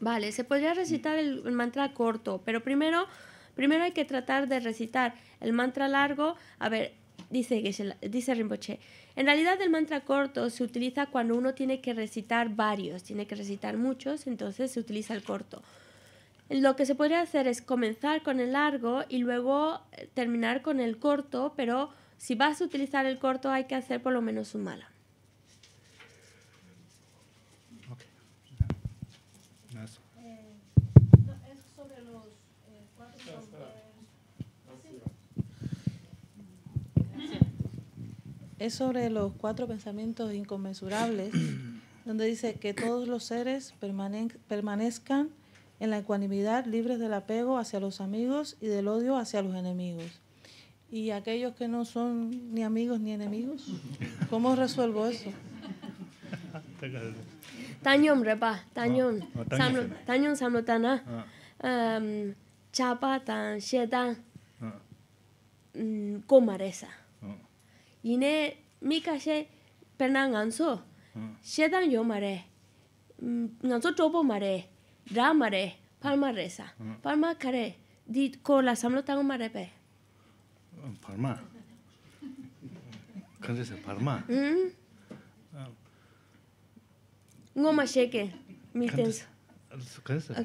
Vale, se podría recitar el, el mantra corto, pero primero, primero hay que tratar de recitar el mantra largo. A ver, dice, Rinpoche, en realidad el mantra corto se utiliza cuando uno tiene que recitar varios, tiene que recitar muchos, entonces se utiliza el corto. Lo que se puede hacer es comenzar con el largo y luego eh, terminar con el corto, pero si vas a utilizar el corto hay que hacer por lo menos un mala. es sobre los cuatro pensamientos inconmensurables, *clears throat* donde dice que todos los seres permanezcan en la ecuanimidad, libres del apego hacia los amigos y del odio hacia los enemigos. Y aquellos que no son ni amigos ni enemigos, ¿cómo resuelvo eso? *laughs* Tañón, repa, tañón, ah, tañón, samlotana, ah. em, chapa tan, shetan, ah. mm, comareza. 이네 미카셰 페나간소 셰단 요마레 나조 토보 마레 라 마레 파마레사 파마 카레 디 콜라 삼로 타고 마레페 파마 칸세사 파마 응 응고 sheke, 미텐스 칸세사 아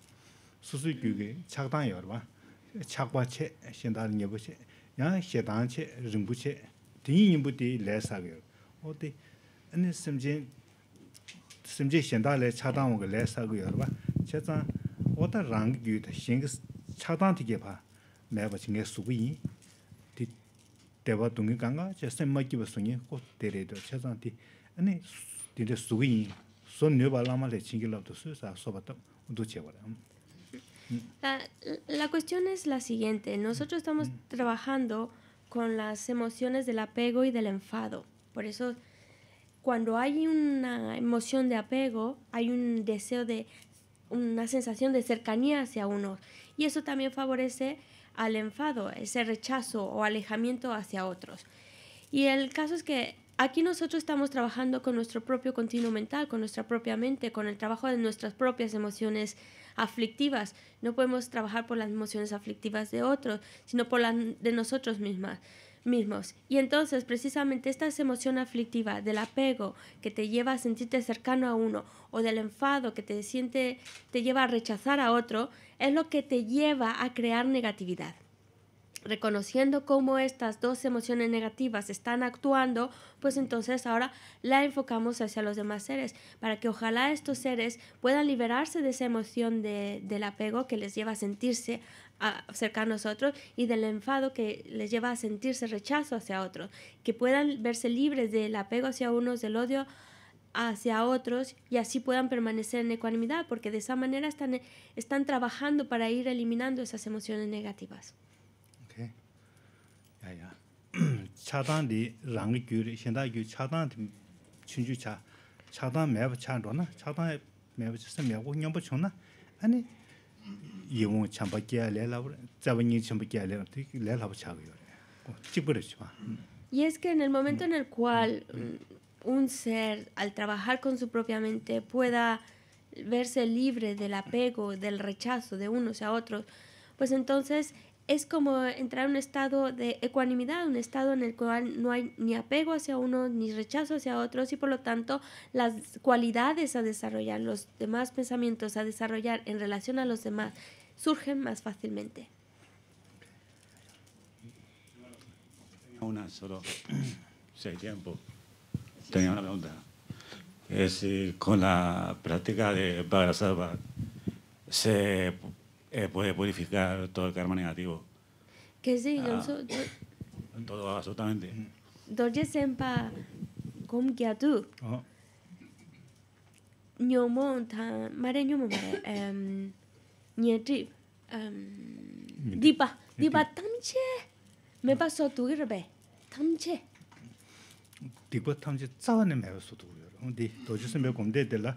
수수규게 규게 여러분 열바 착바체 신다는 게 보세 야 셰단체 림부체 디인부디 레사게 어디 아니 심진 심제 신다레 차단한 거 레사고 열바 제가 어디 랑 규다 신게 봐 매버 신게 수비 디 대바 동이 간가 제스 맞기 버스니 고 데레도 제가한테 아니 디데 수비 손 녀발라마레 신길럽도 수사 소바도 도체버려 La, cuestión es la siguiente. Nosotros estamos mm. trabajando con las emociones del apego y del enfado. Por eso, cuando hay una emoción de apego, hay un deseo de una sensación de cercanía hacia uno. Y eso también favorece al enfado, ese rechazo o alejamiento hacia otros. Y el caso es que aquí nosotros estamos trabajando con nuestro propio continuo mental, con nuestra propia mente, con el trabajo de nuestras propias emociones aflictivas. No podemos trabajar por las emociones aflictivas de otros, sino por las de nosotros mismos. Y entonces, precisamente esta emoción aflictiva del apego que te lleva a sentirte cercano a uno o del enfado que te siente te lleva a rechazar a otro, es lo que te lleva a crear negatividad reconociendo cómo estas dos emociones negativas están actuando, pues entonces ahora la enfocamos hacia los demás seres, para que ojalá estos seres puedan liberarse de esa emoción de, del apego que les lleva a sentirse a, cerca a nosotros y del enfado que les lleva a sentirse rechazo hacia otros, que puedan verse libres del apego hacia unos, del odio hacia otros y así puedan permanecer en ecuanimidad, porque de esa manera están, están trabajando para ir eliminando esas emociones negativas. Y es que en el momento en el mm. cual mm. Mm, un ser, al trabajar con su propia mente, pueda verse libre del apego, del rechazo de unos a otros, pues entonces es como entrar en un estado de ecuanimidad, un estado en el cual no hay ni apego hacia uno ni rechazo hacia otros y por lo tanto las cualidades a desarrollar, los demás pensamientos a desarrollar en relación a los demás surgen más fácilmente. Una solo, si tiempo, tenía una pregunta. Es con la práctica de salva se eh, puede purificar todo el karma negativo. Que sí, ah, yo so, todo absolutamente. Mm. Dorje senpa kom kya tu. Nyomo oh. ta mare nyomo mare. Ehm nyeti ehm dipa dipa tamche me paso tu gerbe. Tamche. Dipa tamche tsawane me so tu Dorje Undi doje senpa de dela.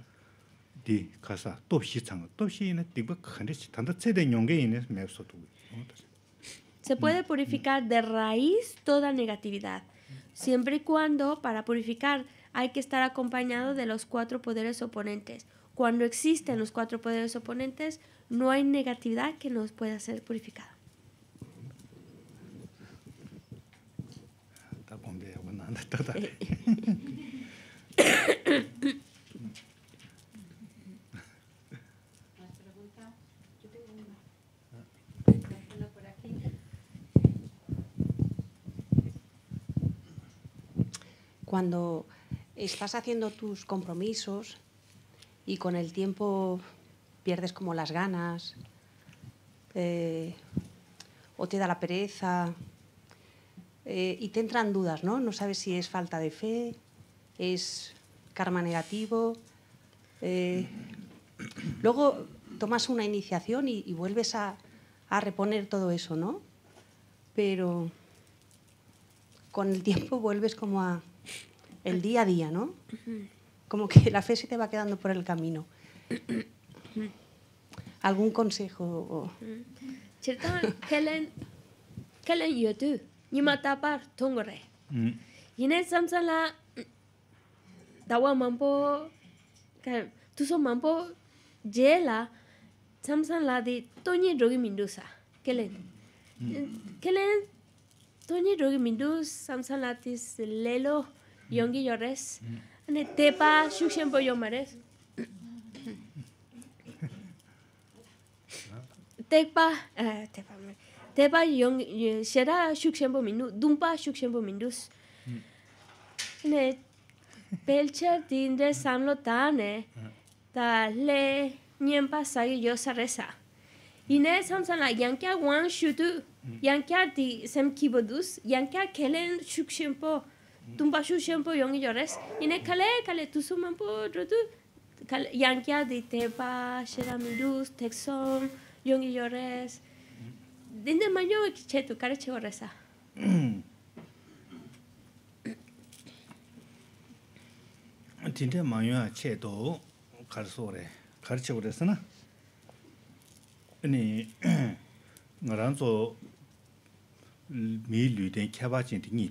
Se puede purificar de raíz toda negatividad, siempre y cuando para purificar hay que estar acompañado de los cuatro poderes oponentes. Cuando existen los cuatro poderes oponentes, no hay negatividad que nos pueda ser purificada. *laughs* *coughs* cuando estás haciendo tus compromisos y con el tiempo pierdes como las ganas eh, o te da la pereza eh, y te entran dudas, ¿no? No sabes si es falta de fe, es karma negativo. Eh, luego tomas una iniciación y, vuelves a, a, reponer todo eso, ¿no? Pero con el tiempo vuelves como a, el día a día, ¿no? Como que la fe se te va quedando por el camino. *coughs* ¿Algún consejo? Mm. ¿qué le, Chirtan, Ni Kellen Yotu, mm. Y en Yine Samsala, mm, Dawa Mampo, son Mampo, Jela, Samsala de Tony Rogi Mindusa, qué le Tony Rogi samsan Samsala de Lelo. yongi yores mm. mm. ne te pa shu shen po yomares te eh, pa te pa yong shera shu shen minu mindus mm. ne pelcha din de sam ta ne ta le nyen sayo sa yo sa re sa i la yang wan shu di sem kibodus yankia kelen shu tumba shu shempo yongi yores ine kale kale tusu mampo rotu kale yankia de tepa shera milus texon yongi yores dinde mayo che tu kare che yoresa *clears throat* dinde mayo che do kare kare che yoresa na ine *clears throat* ngaran so mi lüden kebacin dingi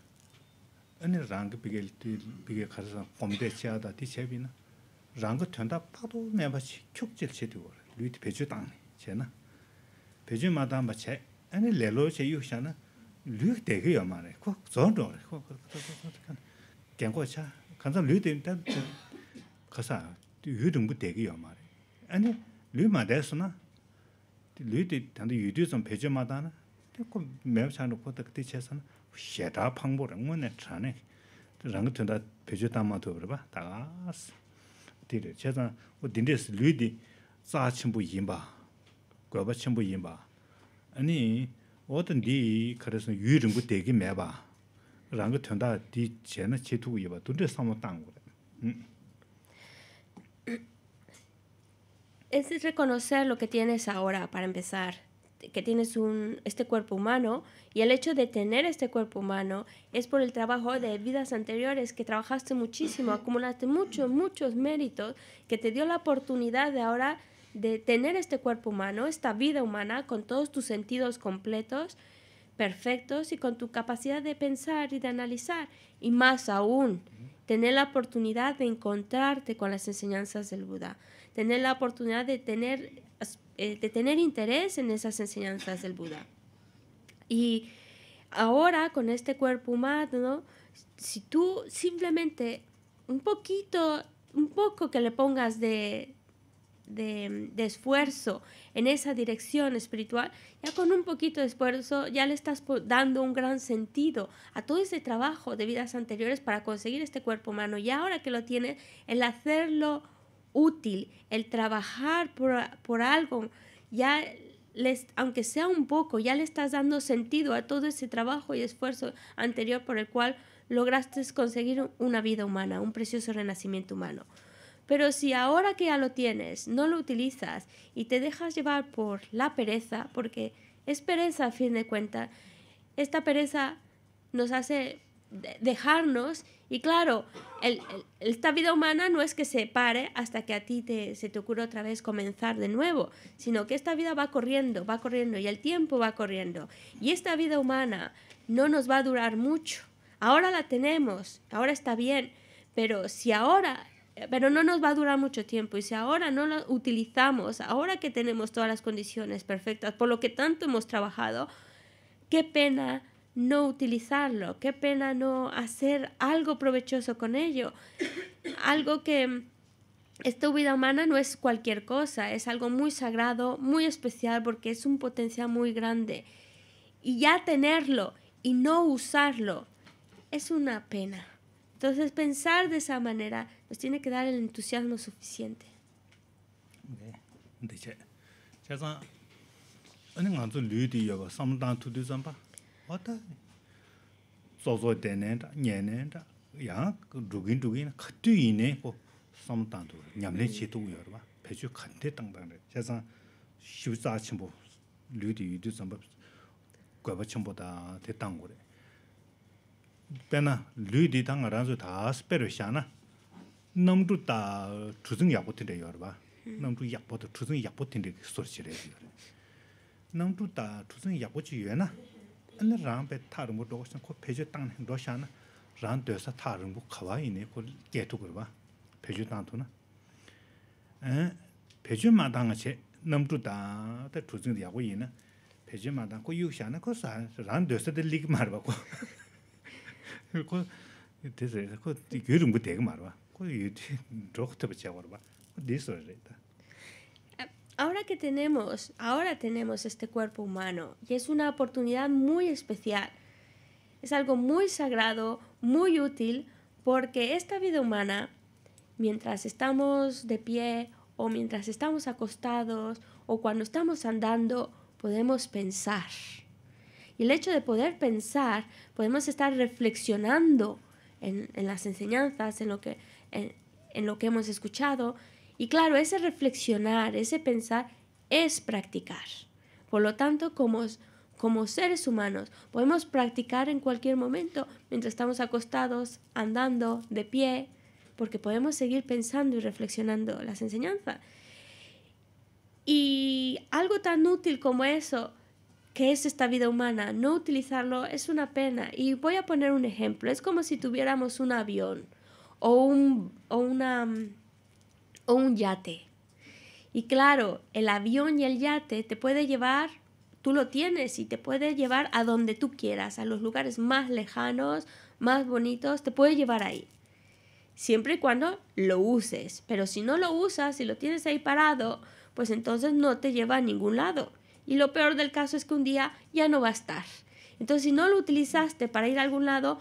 아니 rangi bigil 비게 komde chea ta di chebi na rangi tuanda padu 루이트 chi kyog chil chea 아니 gola, luyid pechuu tangi che na. Pechuu mada ama chea. Ani le loo che yuuk sha na luyid deki yo maa rei. Ko zonoo kwa kato kato kato kato na. Kwa kwa sa na. shetā pāṅpo rāṅwa nā chāne, rāṅgā tuṋdā pēchē tāṁ māṭho rā bā, tāsā. Tērē chē tāṁ, wō tēn tēsā lūi 아니 어떤 chaṁ 그래서 유일한 거 되게 bā chaṁ bō yīm bā. Nē, wō tēn tē kārē sō yū rāṅgā tē ki mē bā, rāṅgā lo que tienes ahora para empezar que tienes un, este cuerpo humano y el hecho de tener este cuerpo humano es por el trabajo de vidas anteriores que trabajaste muchísimo, acumulaste muchos, muchos méritos que te dio la oportunidad de ahora de tener este cuerpo humano, esta vida humana con todos tus sentidos completos, perfectos y con tu capacidad de pensar y de analizar y más aún tener la oportunidad de encontrarte con las enseñanzas del Buda, tener la oportunidad de tener eh, de tener interés en esas enseñanzas del Buda. Y ahora con este cuerpo humano, si tú simplemente un poquito, un poco que le pongas de, de, esfuerzo en esa dirección espiritual, ya con un poquito de esfuerzo ya le estás dando un gran sentido a todo ese trabajo de vidas anteriores para conseguir este cuerpo humano. Y ahora que lo tienes, el hacerlo útil el trabajar por, algo, ya les, aunque sea un poco, ya le estás dando sentido a todo ese trabajo y esfuerzo anterior por el cual lograste conseguir una vida humana, un precioso renacimiento humano. Pero si ahora que ya lo tienes no lo utilizas y te dejas llevar por la pereza, porque es pereza a fin de cuentas, esta pereza nos hace dejarnos. Y claro, el, esta vida humana no es que se pare hasta que a ti se te ocurra otra vez comenzar de nuevo, sino que esta vida va corriendo, va corriendo y el tiempo va corriendo. Y esta vida humana no nos va a durar mucho. Ahora la tenemos, ahora está bien, pero si ahora pero no nos va a durar mucho tiempo y si ahora no la utilizamos, ahora que tenemos todas las condiciones perfectas por lo que tanto hemos trabajado, qué pena no utilizarlo, qué pena no hacer algo provechoso con ello, algo que esta vida humana no es cualquier cosa, es algo muy sagrado, muy especial porque es un potencial muy grande. Y ya tenerlo y no usarlo es una pena. Entonces pensar de esa manera nos tiene que dar el entusiasmo suficiente. 어다 소소 되는 년년 야 두긴 두긴 같이 이네 고 섬단도 냠내 지도 여러 봐 배주 간대 땅당래 세상 쉬우자 친구 류디 유디 전부 과거 전보다 대땅 거래 때나 류디 당아라서 다 스페르 샤나 넘도 다 주증 약 보태래 여러 봐 넘도 약보다 보도 주증 약 보태는 소리 지래 넘도 다약 보지 왜나 ane rāng pē 코 rāng 땅 tō 란데서 kō pē 고 tāng nā, rō 에 na rāng tō sā tā rāng bō 마당 고 nē, kō kē tū 리그 마르바고 고 chū tāng tō na. Pē chū mā tāng qē, nām chū ahora que tenemos, ahora tenemos este cuerpo humano y es una oportunidad muy especial. Es algo muy sagrado, muy útil, porque esta vida humana, mientras estamos de pie o mientras estamos acostados o cuando estamos andando, podemos pensar. Y el hecho de poder pensar, podemos estar reflexionando en, las enseñanzas, en lo que, en, en lo que hemos escuchado, y claro, ese reflexionar, ese pensar es practicar. Por lo tanto, como, como seres humanos podemos practicar en cualquier momento, mientras estamos acostados, andando, de pie, porque podemos seguir pensando y reflexionando las enseñanzas. Y algo tan útil como eso, que es esta vida humana, no utilizarlo es una pena. Y voy a poner un ejemplo. Es como si tuviéramos un avión o, un, o una mm, o un yate. Y claro, el avión y el yate te puede llevar, tú lo tienes y te puede llevar a donde tú quieras, a los lugares más lejanos, más bonitos, te puede llevar ahí. Siempre y cuando lo uses, pero si no lo usas, si lo tienes ahí parado, pues entonces no te lleva a ningún lado. Y lo peor del caso es que un día ya no va a estar. Entonces, si no lo utilizaste para ir a algún lado,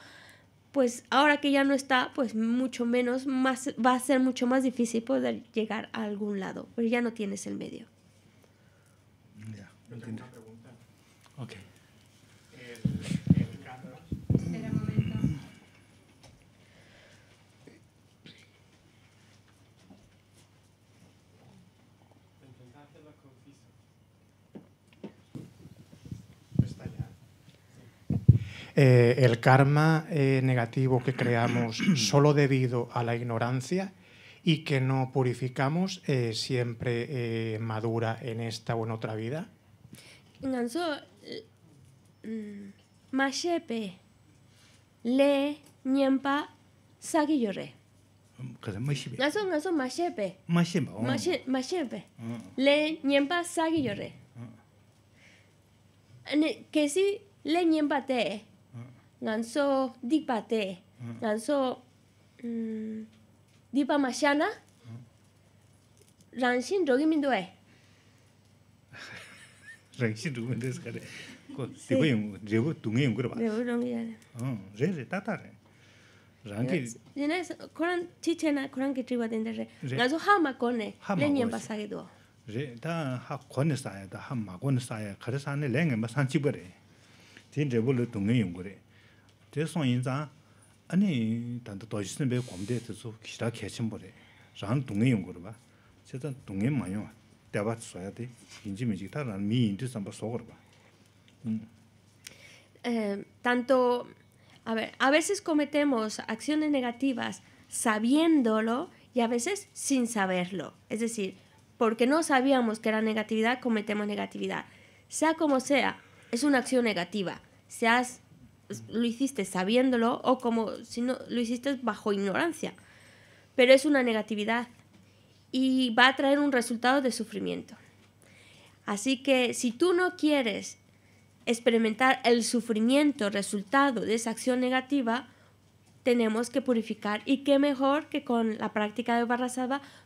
pues ahora que ya no está, pues mucho menos, más, va a ser mucho más difícil poder llegar a algún lado, pero ya no tienes el medio. Ya, Eh, el karma eh, negativo que creamos *clears throat* solo debido a la ignorancia y que no purificamos eh, siempre madura en esta o en otra vida? le nyempa saki yore. Le nyempa en yore. si le ñempa te. nganso dhikpa te, mm. nānsu mm, dhikpa ma mm. shyāna, *laughs* rāngshīn rōgi mi nduwae. rāngshīn rōgi mi dhikpa te, ko tibu yungu, rebu tungi yungu rāba. rebu rōngi yaa. hō, re re, tata re. rāngki. yāna kōrāntī chēnā, kōrāntī triwa tēndā re, nānsu hā mako nē, lēnyi ya mba sāhe dhuwa. re, tā hā kōne sāhe, tā hā mako nē sāhe, khari sāne lēngi ma sāchīpa re, tīn rebu lō tungi yungu re Tanto, a ver, a veces cometemos acciones negativas sabiéndolo y a veces sin saberlo. Es decir, porque no sabíamos que era negatividad, cometemos negatividad. Sea como sea, es una acción negativa. Seas lo hiciste sabiéndolo o como si no lo hiciste bajo ignorancia. Pero es una negatividad y va a traer un resultado de sufrimiento. Así que si tú no quieres experimentar el sufrimiento resultado de esa acción negativa, tenemos que purificar y qué mejor que con la práctica de barra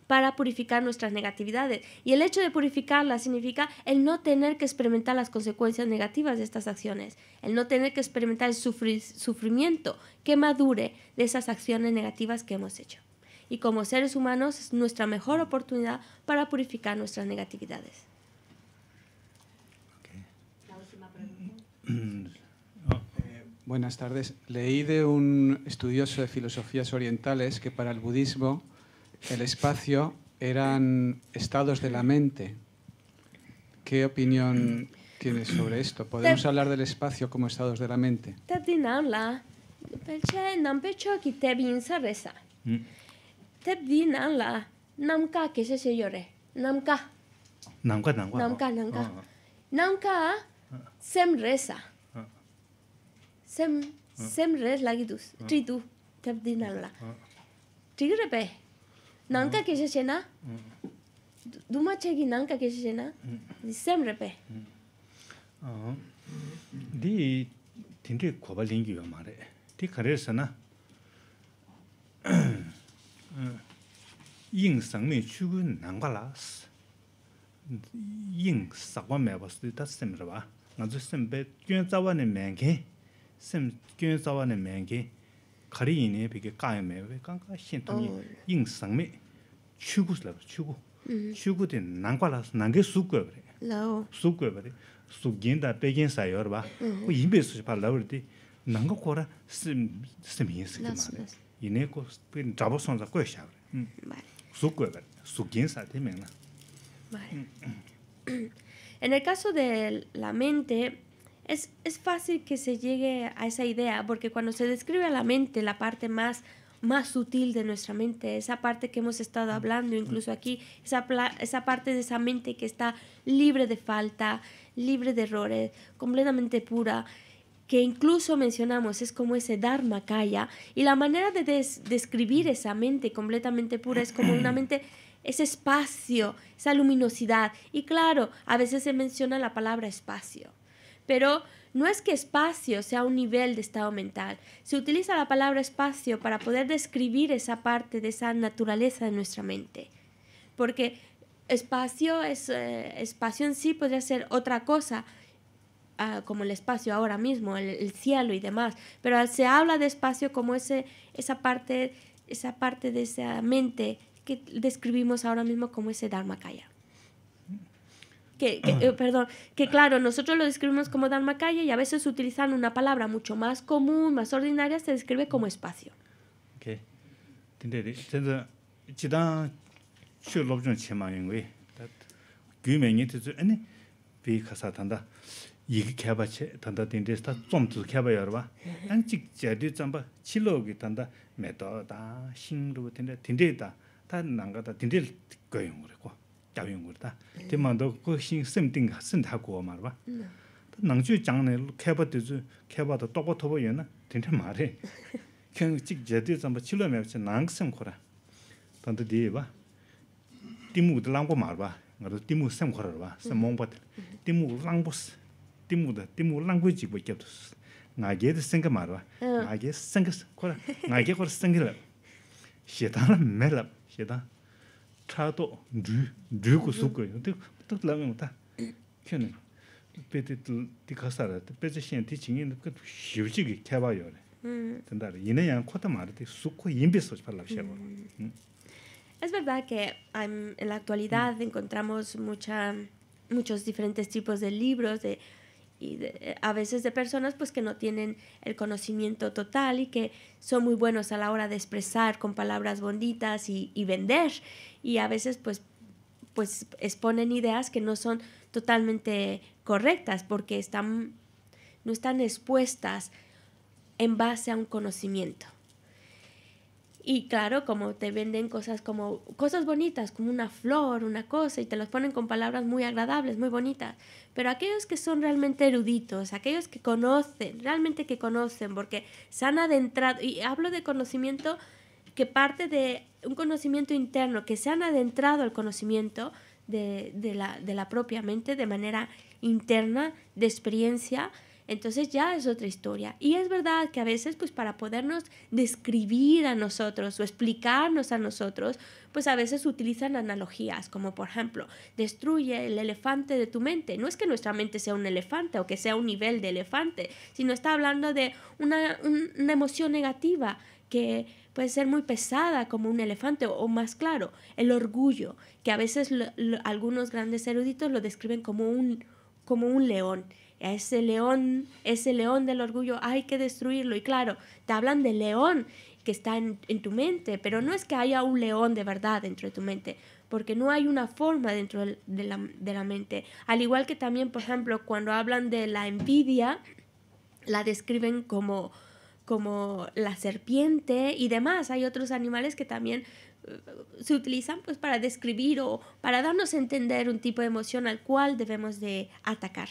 para purificar nuestras negatividades. Y el hecho de purificarlas significa el no tener que experimentar las consecuencias negativas de estas acciones, el no tener que experimentar el sufrimiento que madure de esas acciones negativas que hemos hecho. Y como seres humanos es nuestra mejor oportunidad para purificar nuestras negatividades. Okay. La última pregunta. Mm, Buenas tardes. Leí de un estudioso de filosofías orientales que para el budismo el espacio eran estados de la mente. ¿Qué opinión tienes sobre esto? ¿Podemos hablar del espacio como estados de la mente? Namka, namka. Namka, namka. Namka, sem sem sem re lagi dus mm. tri tu tap din nang la mm. tri re pe nang ka mm. kese che na du ma che gi nang ka kese che na sem re pe ah di tin de ko ba ling gi ma re ti ka sa na *clears throat* ying sang me chu gu nang ba la ying sa wa me ba su ta sem re ba nga zu sem be gyen za wa ne meng ge sem kyun sawa ne mengi kari yin ne peke kaya mewe kanka xin tongi oh. ying sang me chugu 그래 chugu mm-hmm. chugu de nangwa la nangge suk goya bari suk goya bari suk gin da pe gin sayo rwa mm-hmm. ku yinbe su shi pa la wari mm. mm. mm. en el caso de la mente es, fácil que se llegue a esa idea, porque cuando se describe a la mente la parte más más sutil de nuestra mente, esa parte que hemos estado hablando incluso aquí, esa, parte de esa mente que está libre de falta, libre de errores, completamente pura, que incluso mencionamos es como ese Dharma Kaya, y la manera de describir esa mente completamente pura es como una mente ese espacio, esa luminosidad. Y claro, a veces se menciona la palabra espacio. Pero no es que espacio sea un nivel de estado mental. Se utiliza la palabra espacio para poder describir esa parte de esa naturaleza de nuestra mente. Porque espacio es eh, espacio en sí podría ser otra cosa ah, como el espacio ahora mismo el, cielo y demás pero se habla de espacio como ese esa parte esa parte de esa mente que describimos ahora mismo como ese dharmakaya que, ah. eh, perdón, que claro, nosotros lo describimos como calle y a veces utilizando una palabra mucho más común, más ordinaria, se describe como espacio. kao yungu rita. Ti maa to kuk xin xim ting xa xin thakua maa rua. Nang chu yu chang nai, keba to tokwa tokwa yu 랑고 말바. 나도 maa 샘 Kiong xik zyatey zamba, chi luwa mea wachaa nang xim khura. Tantadiye 생각 timu 나게 dhi langbo maa rua. Nga to timu mm-hmm. mm-hmm. u *laughs* Es verdad que um, en la actualidad encontramos muchos diferentes tipos de libros, de y eh, a veces de personas pues que no tienen el conocimiento total y que son muy buenos a la hora de expresar con palabras bonitas y, y vender y a veces pues pues exponen ideas que no son totalmente correctas porque están no están expuestas en base a un conocimiento y claro, como te venden cosas como cosas bonitas, como una flor, una cosa, y te las ponen con palabras muy agradables, muy bonitas. Pero aquellos que son realmente eruditos, aquellos que conocen, realmente que conocen, porque se han adentrado, y hablo de conocimiento que parte de un conocimiento interno, que se han adentrado al conocimiento de, de la, de la propia mente de manera interna, de experiencia, entonces ya es otra historia. Y es verdad que a veces, pues para podernos describir a nosotros o explicarnos a nosotros, pues a veces utilizan analogías, como por ejemplo, destruye el elefante de tu mente. No es que nuestra mente sea un elefante o que sea un nivel de elefante, sino está hablando de una, emoción negativa que puede ser muy pesada como un elefante o, más claro, el orgullo, que a veces algunos grandes eruditos lo describen como como un león ese león, ese león del orgullo hay que destruirlo. Y claro, te hablan del león que está en, tu mente, pero no es que haya un león de verdad dentro de tu mente, porque no hay una forma dentro de la, mente. Al igual que también, por ejemplo, cuando hablan de la envidia, la describen como como la serpiente y demás. Hay otros animales que también eh, se utilizan pues para describir o para darnos a entender un tipo de emoción al cual debemos de atacar.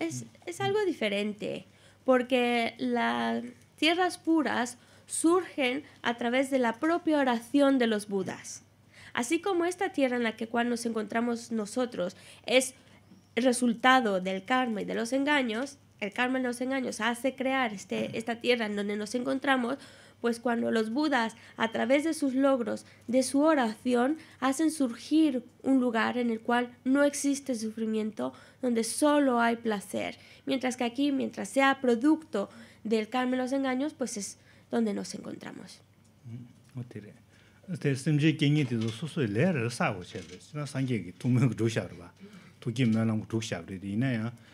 Es, algo diferente, porque las tierras puras surgen a través de la propia oración de los budas. Así como esta tierra en la que cual nos encontramos nosotros es resultado del karma y de los engaños, el karma de los engaños hace crear este, esta tierra en donde nos encontramos, pues cuando los budas, a través de sus logros, de su oración, hacen surgir un lugar en el cual no existe sufrimiento, donde solo hay placer. Mientras que aquí, mientras sea producto del karma los engaños, pues es donde nos encontramos. Mm, *laughs*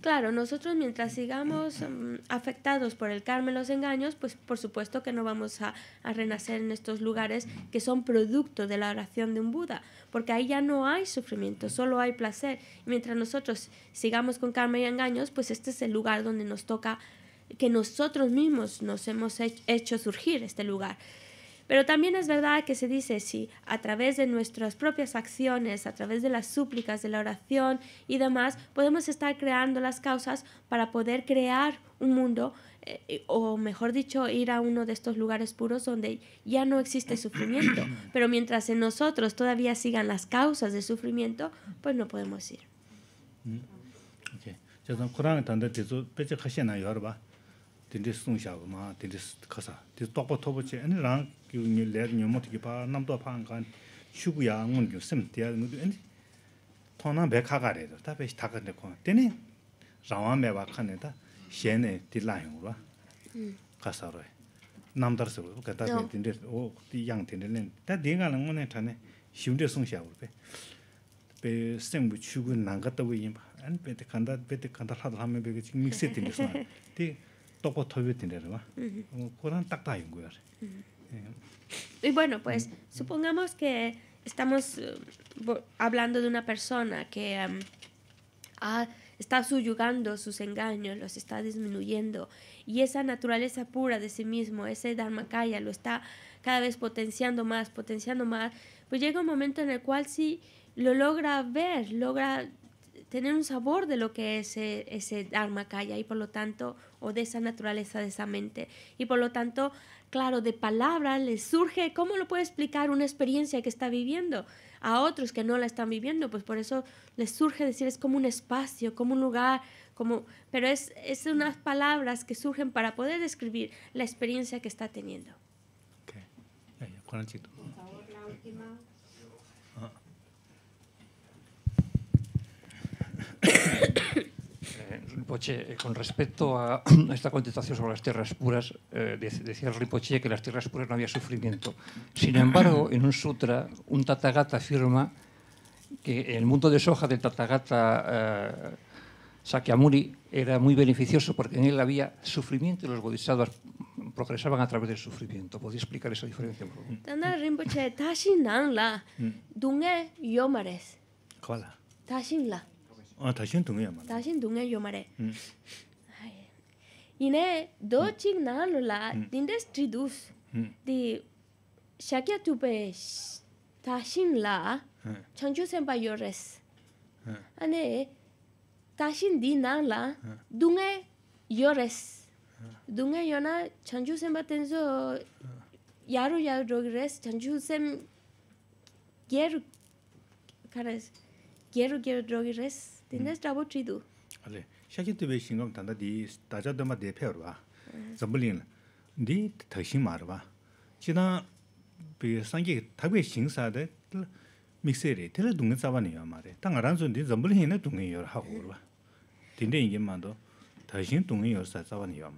Claro, nosotros mientras sigamos mm, afectados por el karma y los engaños, pues por supuesto que no vamos a, a, renacer en estos lugares que son producto de la oración de un Buda, porque ahí ya no hay sufrimiento, solo hay placer. mientras nosotros sigamos con karma y engaños, pues este es el lugar donde nos toca que nosotros mismos nos hemos hecho surgir este lugar. Pero también es verdad que se dice si a través de nuestras propias acciones, a través de las súplicas, de la oración y demás, podemos estar creando las causas para poder crear un mundo eh, o mejor dicho, ir a uno de estos lugares puros donde ya no existe sufrimiento. *clears throat* Pero mientras en nosotros todavía sigan las causas de sufrimiento, pues no podemos ir. Mm. kyu lel nyamu 파 pa namdo pa 응은 shugu ya ngun kyu sim tia ngudu eni tona be kaka re do, ta pe shitaka ne kuwa teni rawa me waka ne ta xe ne di la yung ruwa kasa ruwa namdar si ruwa, kata pe dindir, o di yang dindir len ta di nga ngun ne ta ne shimde sung xia ruwa pe Y bueno, pues supongamos que estamos eh, hablando de una persona que em, está subyugando sus engaños, los está disminuyendo, y esa naturaleza pura de sí mismo, ese Dharmakaya, lo está cada vez potenciando más, potenciando más, pues llega un momento en el cual sí lo logra ver, logra tener un sabor de lo que es e, ese, ese Dharmakaya y por lo tanto, o de esa naturaleza de esa mente, y por lo tanto claro, de palabra, le surge, ¿cómo lo puede explicar una experiencia que está viviendo a otros que no la están viviendo? Pues por eso les surge decir, es como un espacio, como un lugar, como, pero es, es unas palabras que surgen para poder describir la experiencia que está teniendo. Rinpoche, eh, con respecto a *clears throat* esta contestación sobre las tierras puras, eh, decía el Rinpoche que las tierras puras no había sufrimiento. Sin embargo, en un sutra, un Tathagata afirma que el mundo de soja del Tathagata Sakyamuri eh, Sakyamuni era muy beneficioso porque en él había sufrimiento y los bodhisattvas progresaban a través del sufrimiento. ¿Podría explicar esa diferencia, Rinpoche, ¿Cuál? 아 다신 동해야 말아 다신 동해 요 말해 음 이네 도칭 나눌라 인더스트리 두스 디 샤키아 투베 다신 라 창조 센바 요레스 아네 다신 디 나라 동해 요레스 동에 요나 창조 센바 텐소 야로 야로 로레스 창조 센 게르 카레스 게르 게르 로레스 Tēnā rābō chīdū. Ārē, shāki tūbē shīngōm tāndā dī dājā dāma dē pē rwa, zambulīn, dī marwa. mā rwa. Chidā bī sāngi de, shīng sādā mīksē rē, tēlā dūngā tsāwa niyā mā rē. Tā ngā rānsu dī zambulīn nā dūngā yor hā gu rwa. Tēndē ingi mā dō, tāxīng dūngā yor sā tsāwa niyā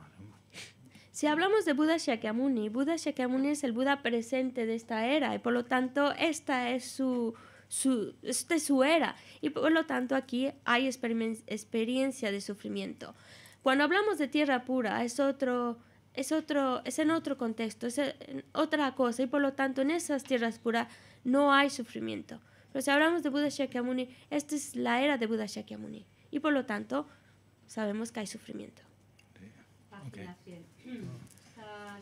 Si hablamos de Buda Shakyamuni, Buda Shakyamuni es el Buda presente de esta era y por lo tanto esta es su, su, esta es su era y por lo tanto aquí hay experiencia de sufrimiento. Cuando hablamos de tierra pura es otro es otro es en otro contexto, es en otra cosa y por lo tanto en esas tierras puras no hay sufrimiento. Pero si hablamos de Buda Shakyamuni, esta es la era de Buda Shakyamuni y por lo tanto sabemos que hay sufrimiento. Okay.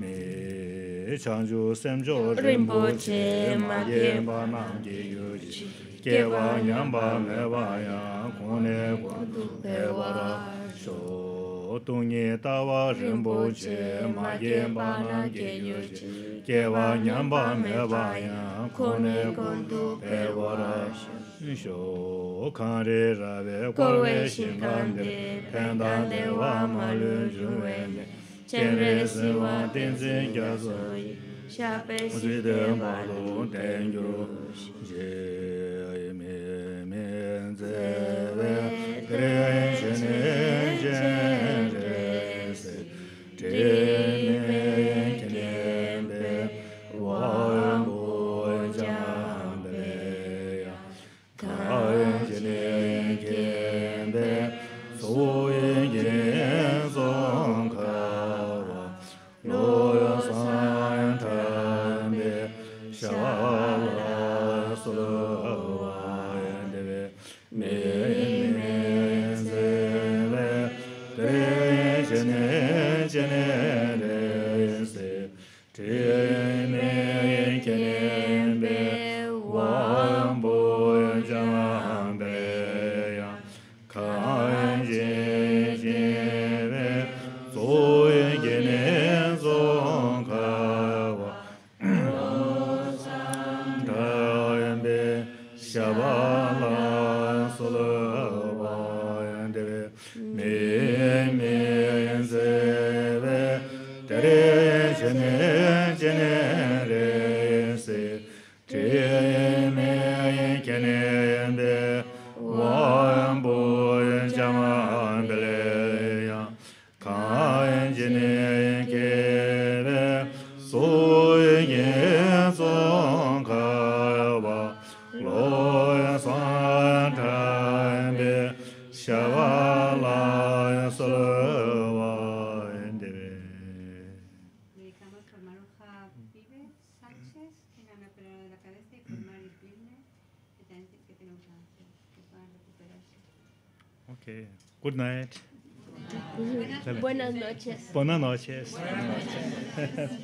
chāngchū sēmchō rīmbōchē mā yēmbā nāṁ kē yōchī kē wā nyāmbā mē wā yā kōne kwa dhūpē wā rā shō tūngi tā wā rīmbōchē mā yēmbā nāṁ kē yōchī Chenre siwa tenzin Boa noite. Boa noite.